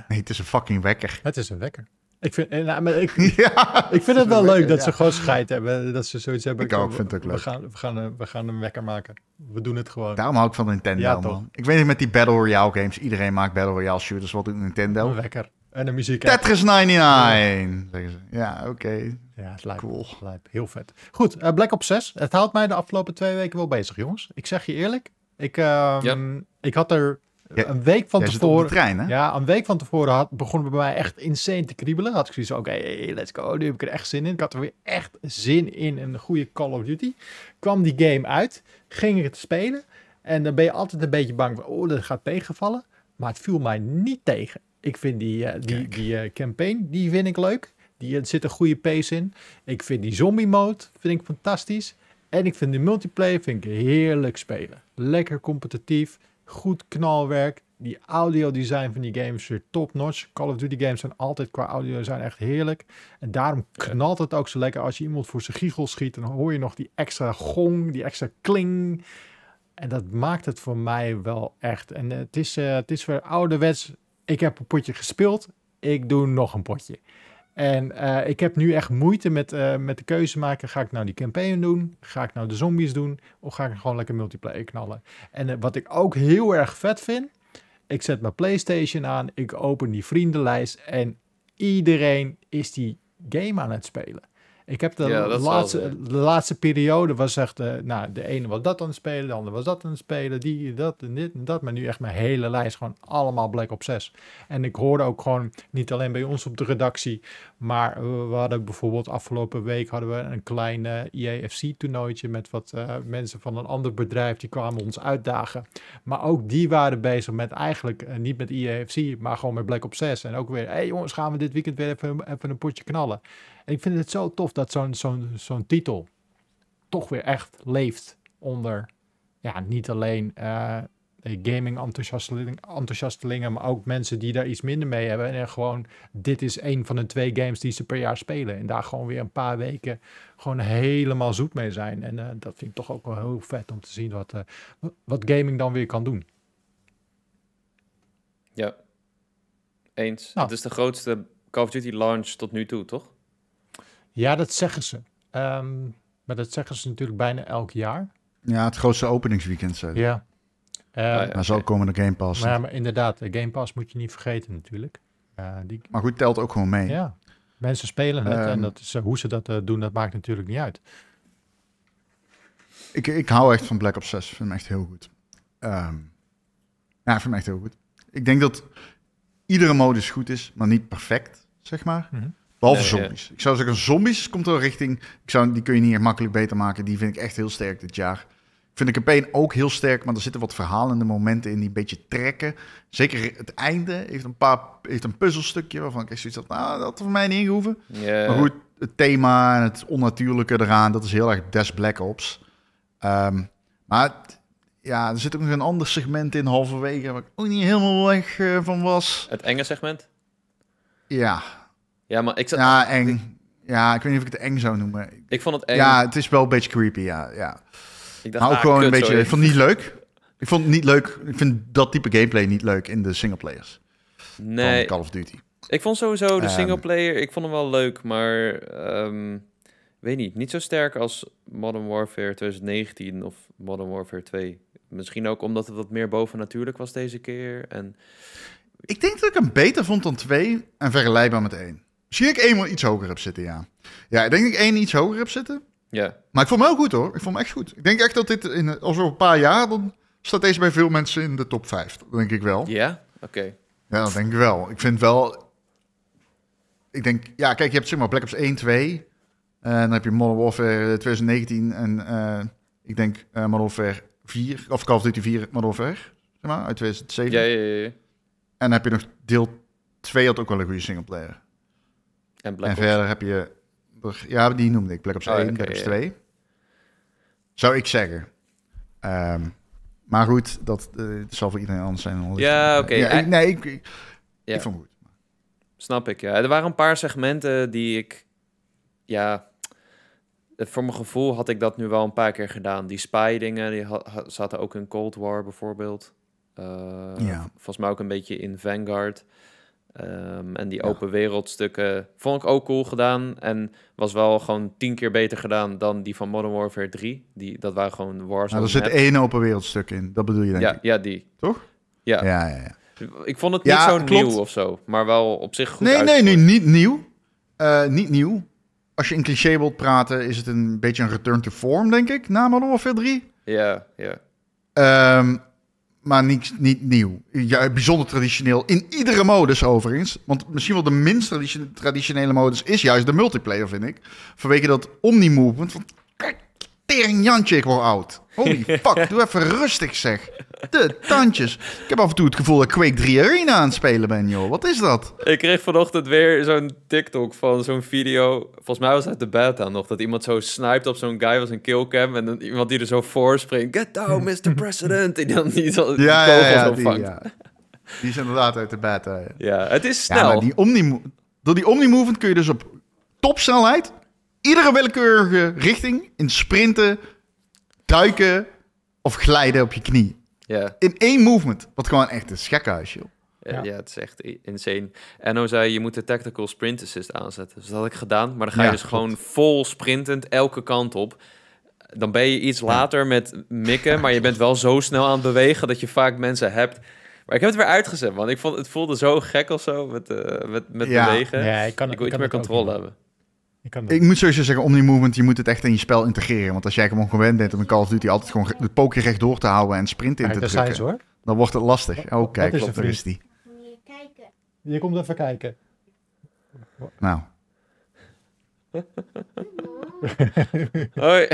Nee, het is een fucking wekker.
Het is een wekker. Ik vind, eh, nou, ik, [laughs] ja, ik vind het wel leuk dat ze gewoon scheid hebben. Dat ze zoiets hebben. Ik ook, we, vind het leuk. We gaan, we, gaan, we gaan hem wekker maken. We doen het gewoon. Daarom hou ik van Nintendo, man.
Ik weet niet met die Battle Royale games. Iedereen maakt Battle Royale shooters. Wat doet Nintendo? wekker. En de muziek.
Tetris 99. Ja, oké. Ja, het lijkt, cool. Het lijkt heel vet. Goed, uh, Black Ops 6. Het houdt mij de afgelopen twee weken wel bezig, jongens. Ik zeg je eerlijk. Ik, ehm, ik had er een week van tevoren. Trein, Ja, een week van tevoren had, begon bij mij echt insane te kriebelen. Had ik zoiets van: oké, let's go. Nu heb ik er echt zin in. Ik had er weer echt zin in. Een goede Call of Duty. Kwam die game uit. Ging ik het spelen. En dan ben je altijd een beetje bang van: oh, dat gaat tegenvallen. Maar het viel mij niet tegen. Ik vind die, eh, die, die uh, campaign die vind ik leuk. Die, zit een goede pace in. Ik vind die zombie mode vind ik fantastisch. En ik vind de multiplayer vind ik heerlijk spelen. Lekker competitief goed knalwerk. Die audio design van die games weer top notch. Call of Duty games zijn altijd qua audio zijn echt heerlijk. En daarom knalt het ook zo lekker als je iemand voor zijn giegel schiet. Dan hoor je nog die extra gong, die extra kling. En dat maakt het voor mij wel echt. En eh, het is, uh, het is weer ouderwets. Ik heb een potje gespeeld. Ik doe nog een potje. En eh, ik heb nu echt moeite met, eh, met de keuze maken. Ga ik nou die campaign doen? Ga ik nou de zombies doen? Of ga ik gewoon lekker multiplayer knallen? En eh, wat ik ook heel erg vet vind. Ik zet mijn PlayStation aan. Ik open die vriendenlijst. En iedereen is die game aan het spelen. Ik heb de, laatste, de laatste periode was echt, uh, nou, de ene was dat aan het spelen, de andere was dat aan het spelen, die, dat en dit en dat. Maar nu echt mijn hele lijst gewoon allemaal Black Ops 6. En ik hoorde ook gewoon, niet alleen bij ons op de redactie, maar we hadden bijvoorbeeld afgelopen week hadden we een klein IAFC toernooitje met wat eh, mensen van een ander bedrijf, die kwamen ons uitdagen. Maar ook die waren bezig met eigenlijk, eh, niet met IAFC, maar gewoon met Black Ops 6. En ook weer, hé hey jongens, gaan we dit weekend weer even, even een potje knallen ik vind het zo tof dat zo'n titel toch weer echt leeft onder ja, niet alleen eh, gaming enthousiastelingen, enthousiastelingen, maar ook mensen die daar iets minder mee hebben. En gewoon, dit is een van de twee games die ze per jaar spelen. En daar gewoon weer een paar weken gewoon helemaal zoet mee zijn. En eh, dat vind ik toch ook wel heel vet om te zien wat, eh, wat gaming dan weer kan doen.
Ja, eens. Nou. Het is de grootste Call of Duty launch tot nu toe, toch?
Ja,
dat zeggen ze.
Ehm, maar dat zeggen ze natuurlijk bijna elk jaar.
Ja, het grootste openingsweekend. zijn. Ja. Ah, eh, maar zo komen de Game Pass. Maar, maar,
inderdaad, de Game Pass moet je niet vergeten natuurlijk. Eh, die... Maar
goed, telt ook gewoon mee. Ja,
mensen spelen het en ehm, dat is, eh, hoe ze dat doen, dat maakt natuurlijk niet uit.
Ik, ik hou echt van Black Ops 6, ik vind hem echt heel goed. Ehm, ja, ik vind hem echt heel goed. Ik denk dat iedere modus goed is, maar niet perfect, zeg maar. Mhm. Behalve eh. zombies. Ik zou zeggen, zombies komt er richting... Ik zou, die kun je niet makkelijk beter maken. Die vind ik echt heel sterk dit jaar. Vind ik Campaign ook heel sterk, maar er zitten wat verhalende momenten in die een beetje trekken. Zeker het einde heeft een, paar, heeft een puzzelstukje waarvan ik echt zoiets had, nou, dat had voor mij niet ingehoeven. Maar goed, het thema en het onnatuurlijke eraan, dat is heel erg Des Black Ops. Ehm, maar ja, er zit ook nog een ander segment in halverwege waar ik ook niet helemaal weg eh, van was. Het enge segment? Ja, ja, maar ik zat... Ja, eng. Ja, ik weet niet of ik het eng zou noemen. Ik vond het eng. Ja, het is wel een beetje creepy, ja. ja. Ik dacht, ook ah, gewoon een beetje... Ik vond het niet leuk. Ik vond het niet leuk. Ik vind dat type gameplay niet leuk in de singleplayers. Nee. Van Call of Duty. Ik vond sowieso de ehm. single
singleplayer... Ik vond hem wel leuk, maar... Ehm, weet niet. Niet zo sterk als Modern Warfare 2019 of Modern Warfare 2. Misschien ook omdat het wat meer
bovennatuurlijk was deze keer. En... Ik denk dat ik hem beter vond dan 2 en vergelijkbaar met 1. Zie ik eenmaal iets hoger heb zitten, ja. Ja, ik denk dat ik één iets hoger heb zitten. Ja. Maar ik vond hem wel goed hoor. Ik vond hem echt goed. Ik denk echt dat dit in over een paar jaar, dan staat deze bij veel mensen in de top 5. denk ik wel. Ja, oké. Ja, dat denk ik wel. Ik vind wel. Ik denk, ja, kijk, je hebt zeg maar Black Ops 1, 2. En dan heb je Modern Warfare 2019 eh, en uh, ik denk uh, Modern Warfare 4, of Call of Duty 4, Modern Warfare, zeg maar, uit 2007. Ja, ja, ja. En dan heb je nog deel 2 had ook wel een goede singleplayer. En, Black en verder heb je... Ja, die noemde ik. Black Ops oh, Black Ops Zou ik zeggen. Ehm, maar goed, dat uh, zal voor iedereen anders zijn. ja, oké. ik, nee, ik, ik, ja. vond het
goed. Snap ik, ja. Er waren een paar segmenten die ik... Ja, eh, voor mijn gevoel had ik dat nu wel een paar keer gedaan. Die spy-dingen, die zaten ook in Cold War bijvoorbeeld. Eh, ja. Volgens mij ook een beetje in Vanguard. Ehm, en die open ja. wereldstukken vond ik ook cool gedaan. En was wel gewoon tien keer beter gedaan dan die van Modern Warfare 3. Die, dat waren gewoon Warzone. Nou, er zit
één open wereldstuk in. Dat bedoel je denk ja, ik. Ja, die. Toch? Ja. ja, ja, ja.
Ik vond het niet zo nieuw of zo. Maar wel op zich goed Nee, nee, nee,
niet nieuw. Eh, niet nieuw. Als je in cliché wilt praten, is het een beetje een return to form, denk ik. Na Modern Warfare 3. Ja, ja. Ehm, maar niets, niet nieuw. Ja, bijzonder traditioneel. In iedere modus overigens. Want misschien wel de minst traditionele modus is juist de multiplayer, vind ik. Vanwege dat omni-movement. Kijk, tering Jantje, ik word oud. Holy [laughs] fuck, doe even rustig zeg. De tandjes. Ik heb af en toe het gevoel dat ik Quake 3 Arena aan het spelen ben, joh. Wat is dat?
Ik kreeg vanochtend weer zo'n TikTok van zo'n video. Volgens mij was het de beta nog. Dat iemand zo snipt op zo'n guy was een killcam. En dan iemand die er zo voor springt. Get down, [laughs] Mr. President. En dan die zo ja, ja, ja, die, ja.
die is inderdaad uit de beta. Ja, ja het is snel. Ja, maar die omni door die omni kun je dus op topsnelheid iedere willekeurige richting in sprinten, duiken of glijden op je knie. Ja. In één movement. Wat gewoon echt een schekkenhuisje.
Ja. het is echt insane. En dan zei je moet de tactical sprint assist aanzetten. Dus dat had ik gedaan. Maar dan ga je dus gewoon vol sprintend elke kant op. Dan ben je iets later met mikken, maar je bent wel zo snel aan het bewegen dat je vaak mensen hebt. Maar ik heb het weer uitgezet, want ik vond het voelde zo gek of zo met, uh, met, met bewegen. Ja, ik kan, ik wil iets meer controle hebben
kan Ik moet sowieso zeggen, die movement je moet het echt in je spel integreren. Want als jij gewoon gewend bent om een Call of Duty altijd gewoon het pookje recht door te houden en sprint in te drukken, hoor. dan wordt het lastig. Oh, kijk, zo daar is die.
Je komt even kijken. Nou. Hoi.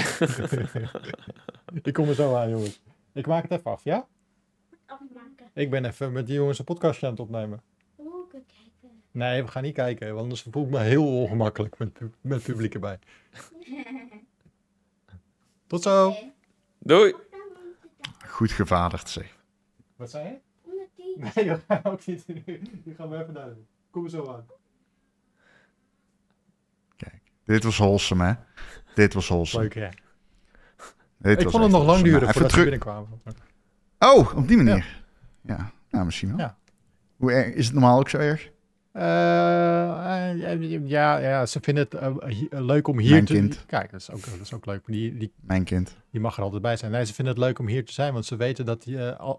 [laughs] ik kom er zo aan, jongens. Ik maak het even af, ja? Ik ben even met die jongens een podcastje aan het opnemen. Nee, we gaan niet kijken, want anders voel ik me heel ongemakkelijk met, met publiek erbij. [laughs] Tot zo!
Doei! Goed gevaderd, zeg.
Wat zei je? Nee, dat gaan ook niet. Die gaan we even duiden. Kom er zo aan.
Kijk, dit was wholesome, hè? Dit was wholesome. Leuk, hè? ik vond het nog lang duren voordat we binnenkwamen. Oh, op die manier. Ja, ja. nou misschien wel. Ja. Hoe erg, is het normaal ook zo erg?
Eh, ja, ja, ze vinden het eh, eh, leuk om hier Mijn te... Kind. Kijk, dat is ook, dat is ook leuk. Die, die, Mijn kind. Die mag er altijd bij zijn. Nee, ze vinden het leuk om hier te zijn, want ze weten dat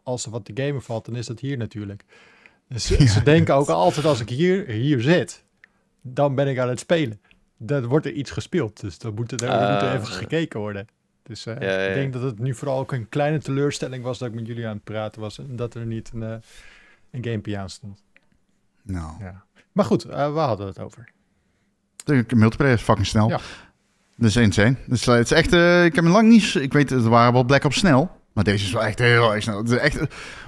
als er wat te gamen valt, dan is dat hier natuurlijk. Dus ze [laughs] denken ook altijd, als ik hier, hier zit, dan ben ik aan het spelen. Dan wordt er iets gespeeld, dus dan moet er, moet er even ah. gekeken worden. Dus ik denk dat het nu vooral ook een kleine teleurstelling was dat ik met jullie aan het praten was en dat er niet een, een gamepje stond.
Nou. Ja.
Maar goed, eh, we hadden het over.
De multiplayer is fucking snel. Ja. Dat is insane. het is echt, eh, ik heb me lang niet... Ik weet, het. waren wel Black Ops snel. Maar deze is wel echt heel erg snel. Het is echt,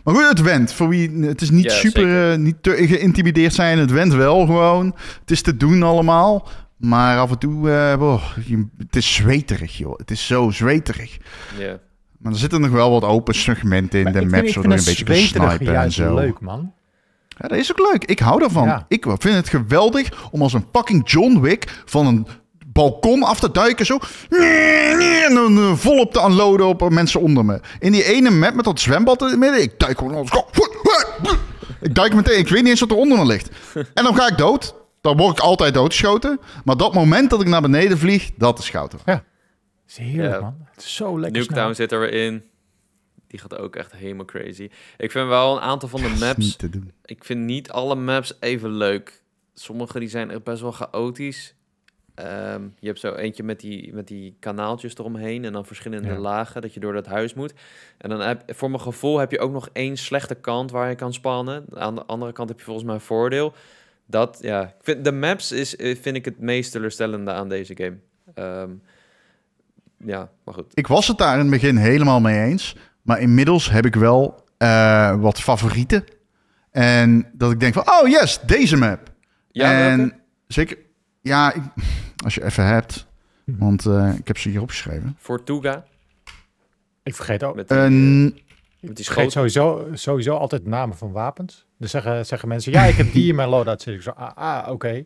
maar goed, het went. Voor wie, het is niet super, eh, niet te geïntimideerd zijn. Het went wel gewoon. Het is te doen allemaal. Maar af en toe, uh, het is zweterig, joh. Het is zo zweterig. Ja. Maar er zitten nog wel wat open segmenten in. de maps je een beetje snipen en zo. leuk, man. Ja, dat is ook leuk. Ik hou daarvan. Ja. Ik vind het geweldig om als een fucking John Wick van een balkon af te duiken. Zo. En dan eh, volop te unloaden op eh, mensen onder me. In die ene map met dat zwembad in het midden. Ik duik gewoon. Ik duik meteen. Ik weet niet eens wat er onder me ligt. En dan ga ik dood. Dan word ik altijd doodgeschoten. Maar dat moment dat ik naar beneden vlieg, dat is goud. Ja. is heerlijk,
man. is zo lekker. Nuketown zit er in. Die gaat ook echt helemaal crazy. Ik vind wel een aantal van de maps. Ik vind niet alle maps even leuk. Sommige die zijn echt best wel chaotisch. Ehm, je hebt zo eentje met die, met die kanaaltjes eromheen en dan verschillende lagen dat je door dat huis moet. En dan heb voor mijn gevoel heb je ook nog één slechte kant waar je kan spannen. Aan de andere kant heb je volgens mij een voordeel. Dat ja, ik vind, de maps is, eh, vind ik het meest teleurstellende aan deze game. Ehm, ja,
maar goed. Ik was het daar in het begin helemaal mee eens. Maar inmiddels heb ik wel eh, wat favorieten. En dat ik denk van, oh yes, deze map. Ja, en zeker, ja, als je even hebt. Want eh, ik heb ze hier opgeschreven. Voor Tuga. Ik vergeet ook. Met die, uh, met sowieso,
sowieso altijd namen van wapens. Dus zeggen, zeggen mensen, ja, ik heb die in mijn loadout zitten. Ik zo, ah, ah oké,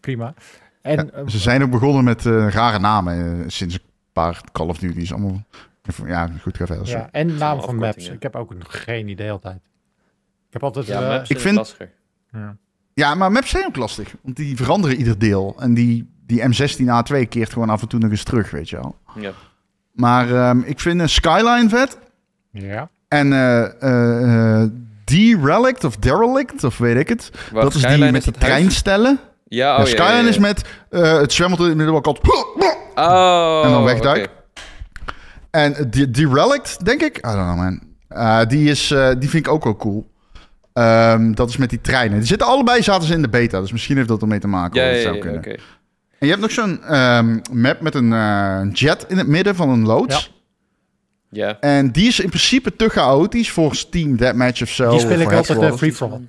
prima. En, ze
zijn ook begonnen met rare namen sinds een paar Call of Duty's. Allemaal ja, goed, ga verder. Ja, en naam van maps. Ik
heb ook geen idee altijd. Ik heb altijd... Ja, eh, maps ik vind... Ja.
ja, maar maps zijn ook lastig. Want die veranderen ieder deel. En die, die M16A2 keert gewoon af en toe nog eens terug, weet je wel. Ja. Maar ehm, ik vind Skyline vet. Ja. En uh, eh, uh, eh, D-Relict of Derelict, of weet ik het. dat is die met de treinstellen. Ja, oh, ja, Skyline is met uh, het zwembad in de altijd... Oh, en dan wegduik en die Derelict, denk ik. I don't know, man. Eh, die, is, eh, die vind ik ook wel cool. Ehm, dat is met die treinen. Die zitten allebei zaten ze in de beta, dus misschien heeft dat ermee te maken. Ja, ja, ja, ja En je hebt nog zo'n ehm, map met eh, een jet in het midden van een loods. Ja. En die is in principe te chaotisch volgens Team Deathmatch of zo. Die speel ik altijd uh, free from.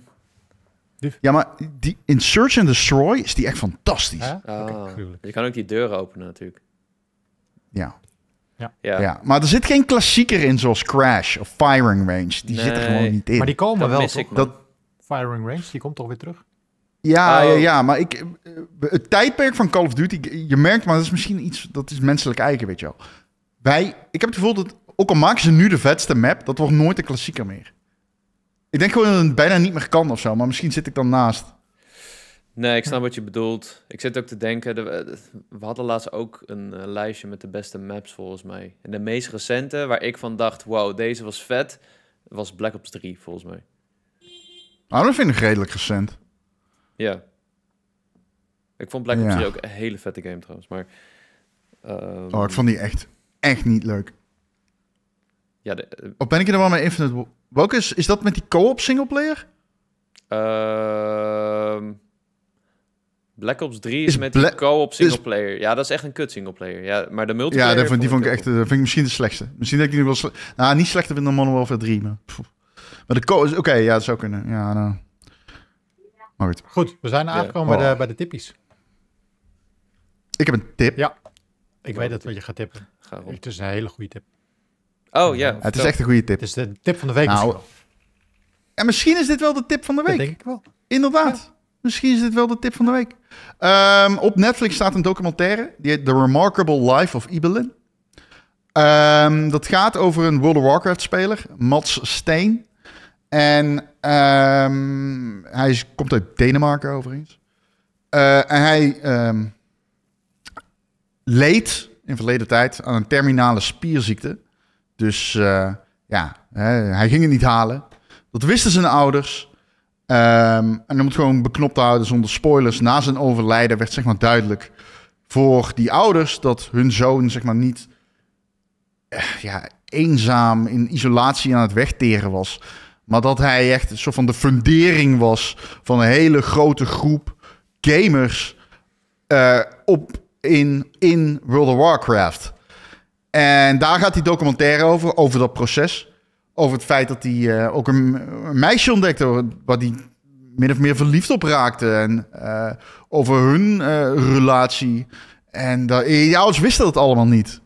Ja, maar die in Search and Destroy is die echt
fantastisch. Huh? Ah, je kan ook die deuren openen natuurlijk.
Ja. Ja. ja. maar er zit geen klassieker in zoals Crash of Firing Range. Die zit er gewoon niet in. Maar die komen wel, toch dat...
Firing Range, die komt toch weer terug?
Ja, ja, oh. ja, maar ik, eh, het tijdperk van Call of Duty, je merkt, maar dat is misschien iets, dat is menselijk eigen, weet je wel. Wij, ik heb het gevoel dat, ook al maken ze nu de vetste map, dat wordt nooit een klassieker meer. Ik denk gewoon dat het bijna niet meer kan of zo, maar misschien zit ik dan naast.
Nee, ik snap wat je bedoelt. Ik zit ook te denken, we hadden laatst ook een eh, lijstje met de beste maps volgens mij. En de meest recente, waar ik van dacht, wow, deze was vet, was Black Ops 3 volgens mij.
Nou, dat vind ik redelijk recent.
Ja. Ik vond Black Ops 3 ook een hele vette game trouwens, maar... Ehm, oh, ik vond die echt,
echt niet leuk.
Ja, de, eh, Of oh,
ben ik er wel met Infinite... Welke is, is dat met die co-op singleplayer?
Ehm... Black Ops 3 is, met die co-op singleplayer. Is... Ja, dat is echt een kut singleplayer. Ja, maar de multiplayer... Ja, die vond ik echt...
Eh, vind ik misschien de slechtste. Misschien dat ik die wel... Sle... Nou, niet slechter vind dan Modern Warfare 3, maar... Pff. Maar de co is... Oké, ja, dat zou kunnen. Ja, nou... Maar goed.
goed. we zijn aangekomen bij, de, oh. bij de tippies.
Ik heb een tip. Ja,
ik weet dat we je gaat tippen. Ga het is een hele goede tip. Oh, ja. het is echt een goede tip. Het is de tip van de week nou,
En misschien is dit wel de tip van de week. denk ik wel. Inderdaad. Misschien is dit wel de tip van de week. Ehm, op Netflix staat een documentaire, die heet The Remarkable Life of Ibelin. Ehm, dat gaat over een World of Warcraft-speler, Mats Steen. En ehm, hij is, komt uit Denemarken overigens. Eh, en hij leed in verleden tijd aan een terminale spierziekte. Dus eh, ja, hij ging het niet halen. Dat wisten zijn ouders. Um, en je moet gewoon beknopt houden zonder spoilers. Na zijn overlijden werd zeg maar duidelijk voor die ouders dat hun zoon zeg maar niet eh, ja, eenzaam in isolatie aan het wegteren was. Maar dat hij echt een soort van de fundering was van een hele grote groep gamers eh, op in, in World of Warcraft. En daar gaat die documentaire over, over dat proces over het feit dat hij eh, ook een, meisje ontdekte... wat hij min of meer verliefd op raakte. En eh, over hun eh, relatie. En dat, wisten dat allemaal niet.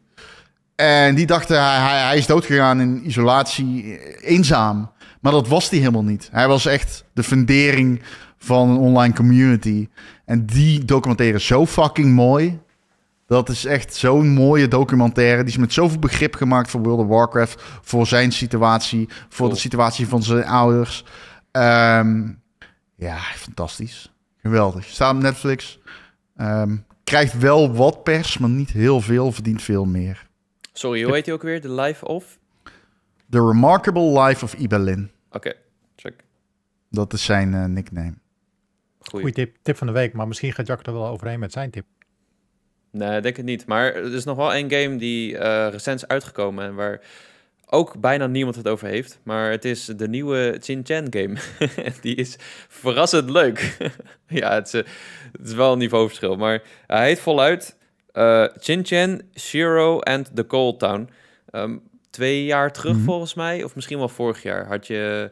En die dachten, hij, hij, hij is doodgegaan in isolatie, eenzaam. Maar dat was hij helemaal niet. Hij was echt de fundering van een online community. En die documenteren zo fucking mooi. Dat is echt zo'n mooie documentaire. Die is met zoveel begrip gemaakt voor World of Warcraft. Voor zijn situatie. Voor de situatie van zijn ouders. Ehm, ja, fantastisch. Geweldig. Staat op Netflix. Ehm, krijgt wel wat pers, maar niet heel veel. Verdient veel meer.
Sorry, hoe heet hij ook weer? The Life of?
The Remarkable Life of Ibelin.
Oké, check.
Dat is zijn eh, nickname.
Goeie,
tip, tip van de week. Maar misschien gaat Jack er wel overheen met zijn tip.
Nee, denk het niet. Maar er is nog wel één game die eh, recent is uitgekomen en waar ook bijna niemand het over heeft. Maar het is de nieuwe Chin Chan game. [laughs] die is verrassend leuk. [laughs] ja, het is, eh, het is, wel een niveauverschil. Maar hij heet voluit uh, eh, Chin Chan, Shiro and the Cold Town. Ehm, twee jaar terug mhm. volgens mij, of misschien wel vorig jaar, had je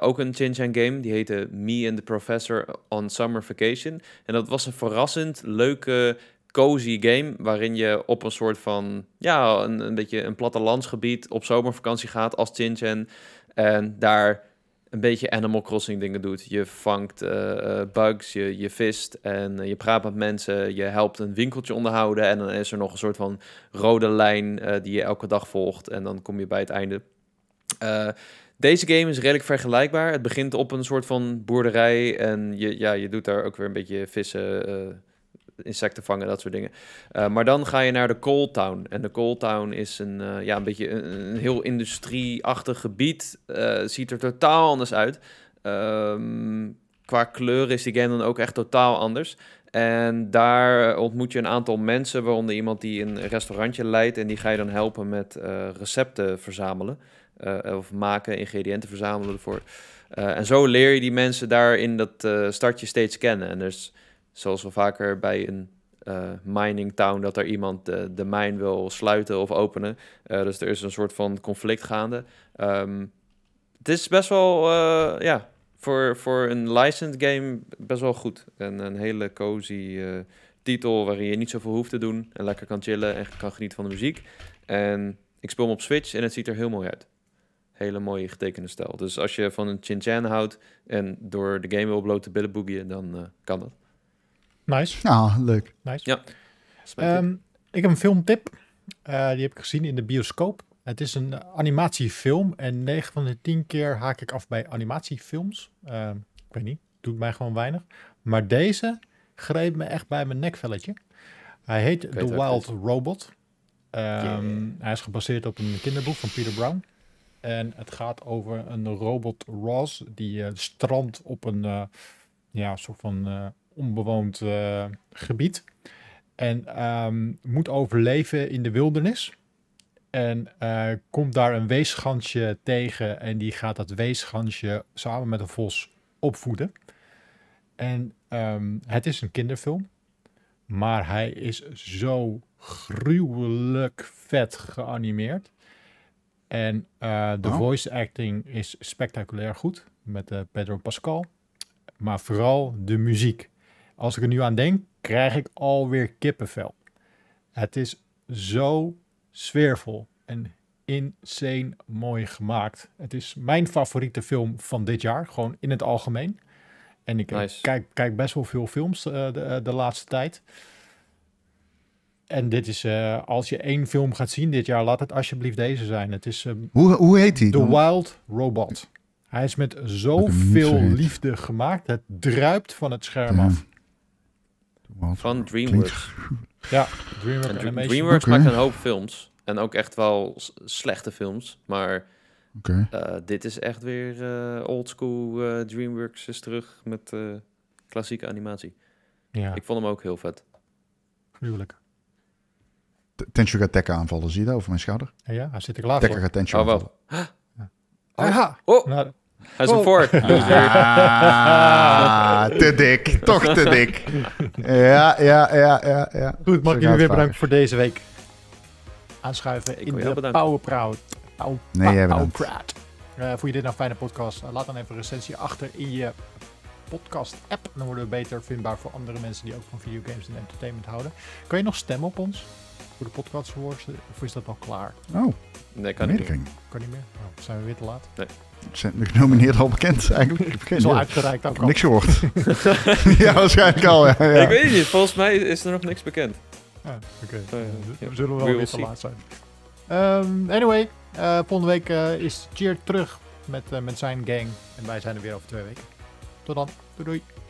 ook een Chin Chan game. Die heette Me and the Professor on Summer Vacation. En dat was een verrassend leuke cozy game waarin je op een soort van, ja, een, een beetje een plattelandsgebied op zomervakantie gaat als Chin En daar een beetje Animal Crossing dingen doet. Je vangt uh, bugs, je, je vist en eh, je praat met mensen. Je helpt een winkeltje onderhouden. En dan is er nog een soort van rode lijn die je elke dag volgt. En dan kom je bij het einde. deze game is redelijk vergelijkbaar. Het begint op een soort van boerderij. En je, ja, je doet daar ook weer een beetje vissen insecten vangen, dat soort dingen. Eh, maar dan ga je naar de Coal Town. En de Coal Town is een, eh, ja, een beetje een, heel industrieachtig gebied. Eh, ziet er totaal anders uit. Ehm, qua kleur is die game dan ook echt totaal anders. En daar ontmoet je een aantal mensen, waaronder iemand die een restaurantje leidt. En die ga je dan helpen met recepten verzamelen. of maken, ingrediënten verzamelen ervoor. en zo leer je die mensen daar in dat stadje steeds kennen. En dus zoals we vaker bij een eh, mining town, dat er iemand eh, de, mijn wil sluiten of openen. Eh, dus er is een soort van conflict gaande. Ehm, het is best wel, ja, voor, voor een licensed game best wel goed. En een hele cozy titel waarin je niet zoveel hoeft te doen. En lekker kan chillen en kan genieten van de muziek. En ik speel hem op Switch en het ziet er heel mooi uit. Hele mooie getekende stijl. Dus als je van een Chin Chan houdt en door de game wil blote te billen boebien, dan kan dat.
Nice. Ah, leuk. Nice. Ja. Ehm, ik heb een filmtip. Eh, die heb ik gezien in de bioscoop. Het is een animatiefilm en 9 van de 10 keer haak ik af bij animatiefilms. Ehm, ik weet niet, doet mij gewoon weinig. Maar deze greep me echt bij mijn nekvelletje. Hij heet The Wild Robot. Um, Hij is gebaseerd op een kinderboek van Peter Brown. En het gaat over een robot Ross die eh, strandt op een eh, ja, soort van onbewoond eh, gebied. En ehm, moet overleven in de wildernis. En eh, komt daar een weesgansje tegen. En die gaat dat weesgansje samen met een vos opvoeden. En ehm, het is een kinderfilm. Maar hij is zo gruwelijk vet geanimeerd. En eh, de oh. voice acting is spectaculair goed met Pedro Pascal. Maar vooral de muziek. Als ik er nu aan denk, krijg ik alweer kippenvel. Het is zo sfeervol en insane mooi gemaakt. Het is mijn favoriete film van dit jaar, gewoon in het algemeen. En ik eh, kijk, kijk best wel veel films eh, de, eh, de, laatste tijd. En dit is, als je één film gaat zien dit jaar, laat het alsjeblieft deze zijn. Het is, ehm,
hoe, hoe heet die? The
Wild Robot. Hij is met zoveel liefde gemaakt. Het druipt van het scherm af.
Van DreamWorks. [laughs] ja, DreamWorks, maakt een hoop films. En ook echt wel slechte films. Maar eh, dit is echt weer oldschool. Eh, old school. Eh, DreamWorks is terug met klassieke animatie. Ja. Ik vond hem ook heel vet.
Gruwelijk.
Tenshu gaat tekken aanvallen, zie je dat? Over mijn schouder. Ja, ja hij zit ik klaar voor. gaat Tenshu oh, aanvallen. [gasps]
Oh. oh. Nou, hij is een oh. [laughs] Ah, dus [laughs] te dik. Toch te dik.
Ja, ja, ja, ja. ja. Goed, mag jullie weer bedanken
voor deze week. Aanschuiven in de Proud.
Power, nee, jij bent.
Uh, eh, vond je dit nou een fijne podcast? Eh, laat dan even een recensie achter in je podcast-app. Dan worden we beter vindbaar voor andere mensen die ook van videogames en entertainment houden. Kan je nog stemmen op ons? voor de podcast geworden Of is dat al klaar? Oh, nee, kan niet meer. Kan niet meer? Oh, zijn we weer te laat?
Nee. Zijn de genomineerden al bekend eigenlijk? Ik heb uitgereikt al. Niks gehoord. [laughs] ja, waarschijnlijk al. Ja, Ik weet niet,
volgens mij is er nog niks bekend. Ja, oké. Oh, we zullen wel We weer te laat zijn.
Ehm, anyway, uh, volgende week eh, is Cheer terug met, eh, met zijn gang. En wij zijn er weer over twee weken. Tot dan. Doei doei.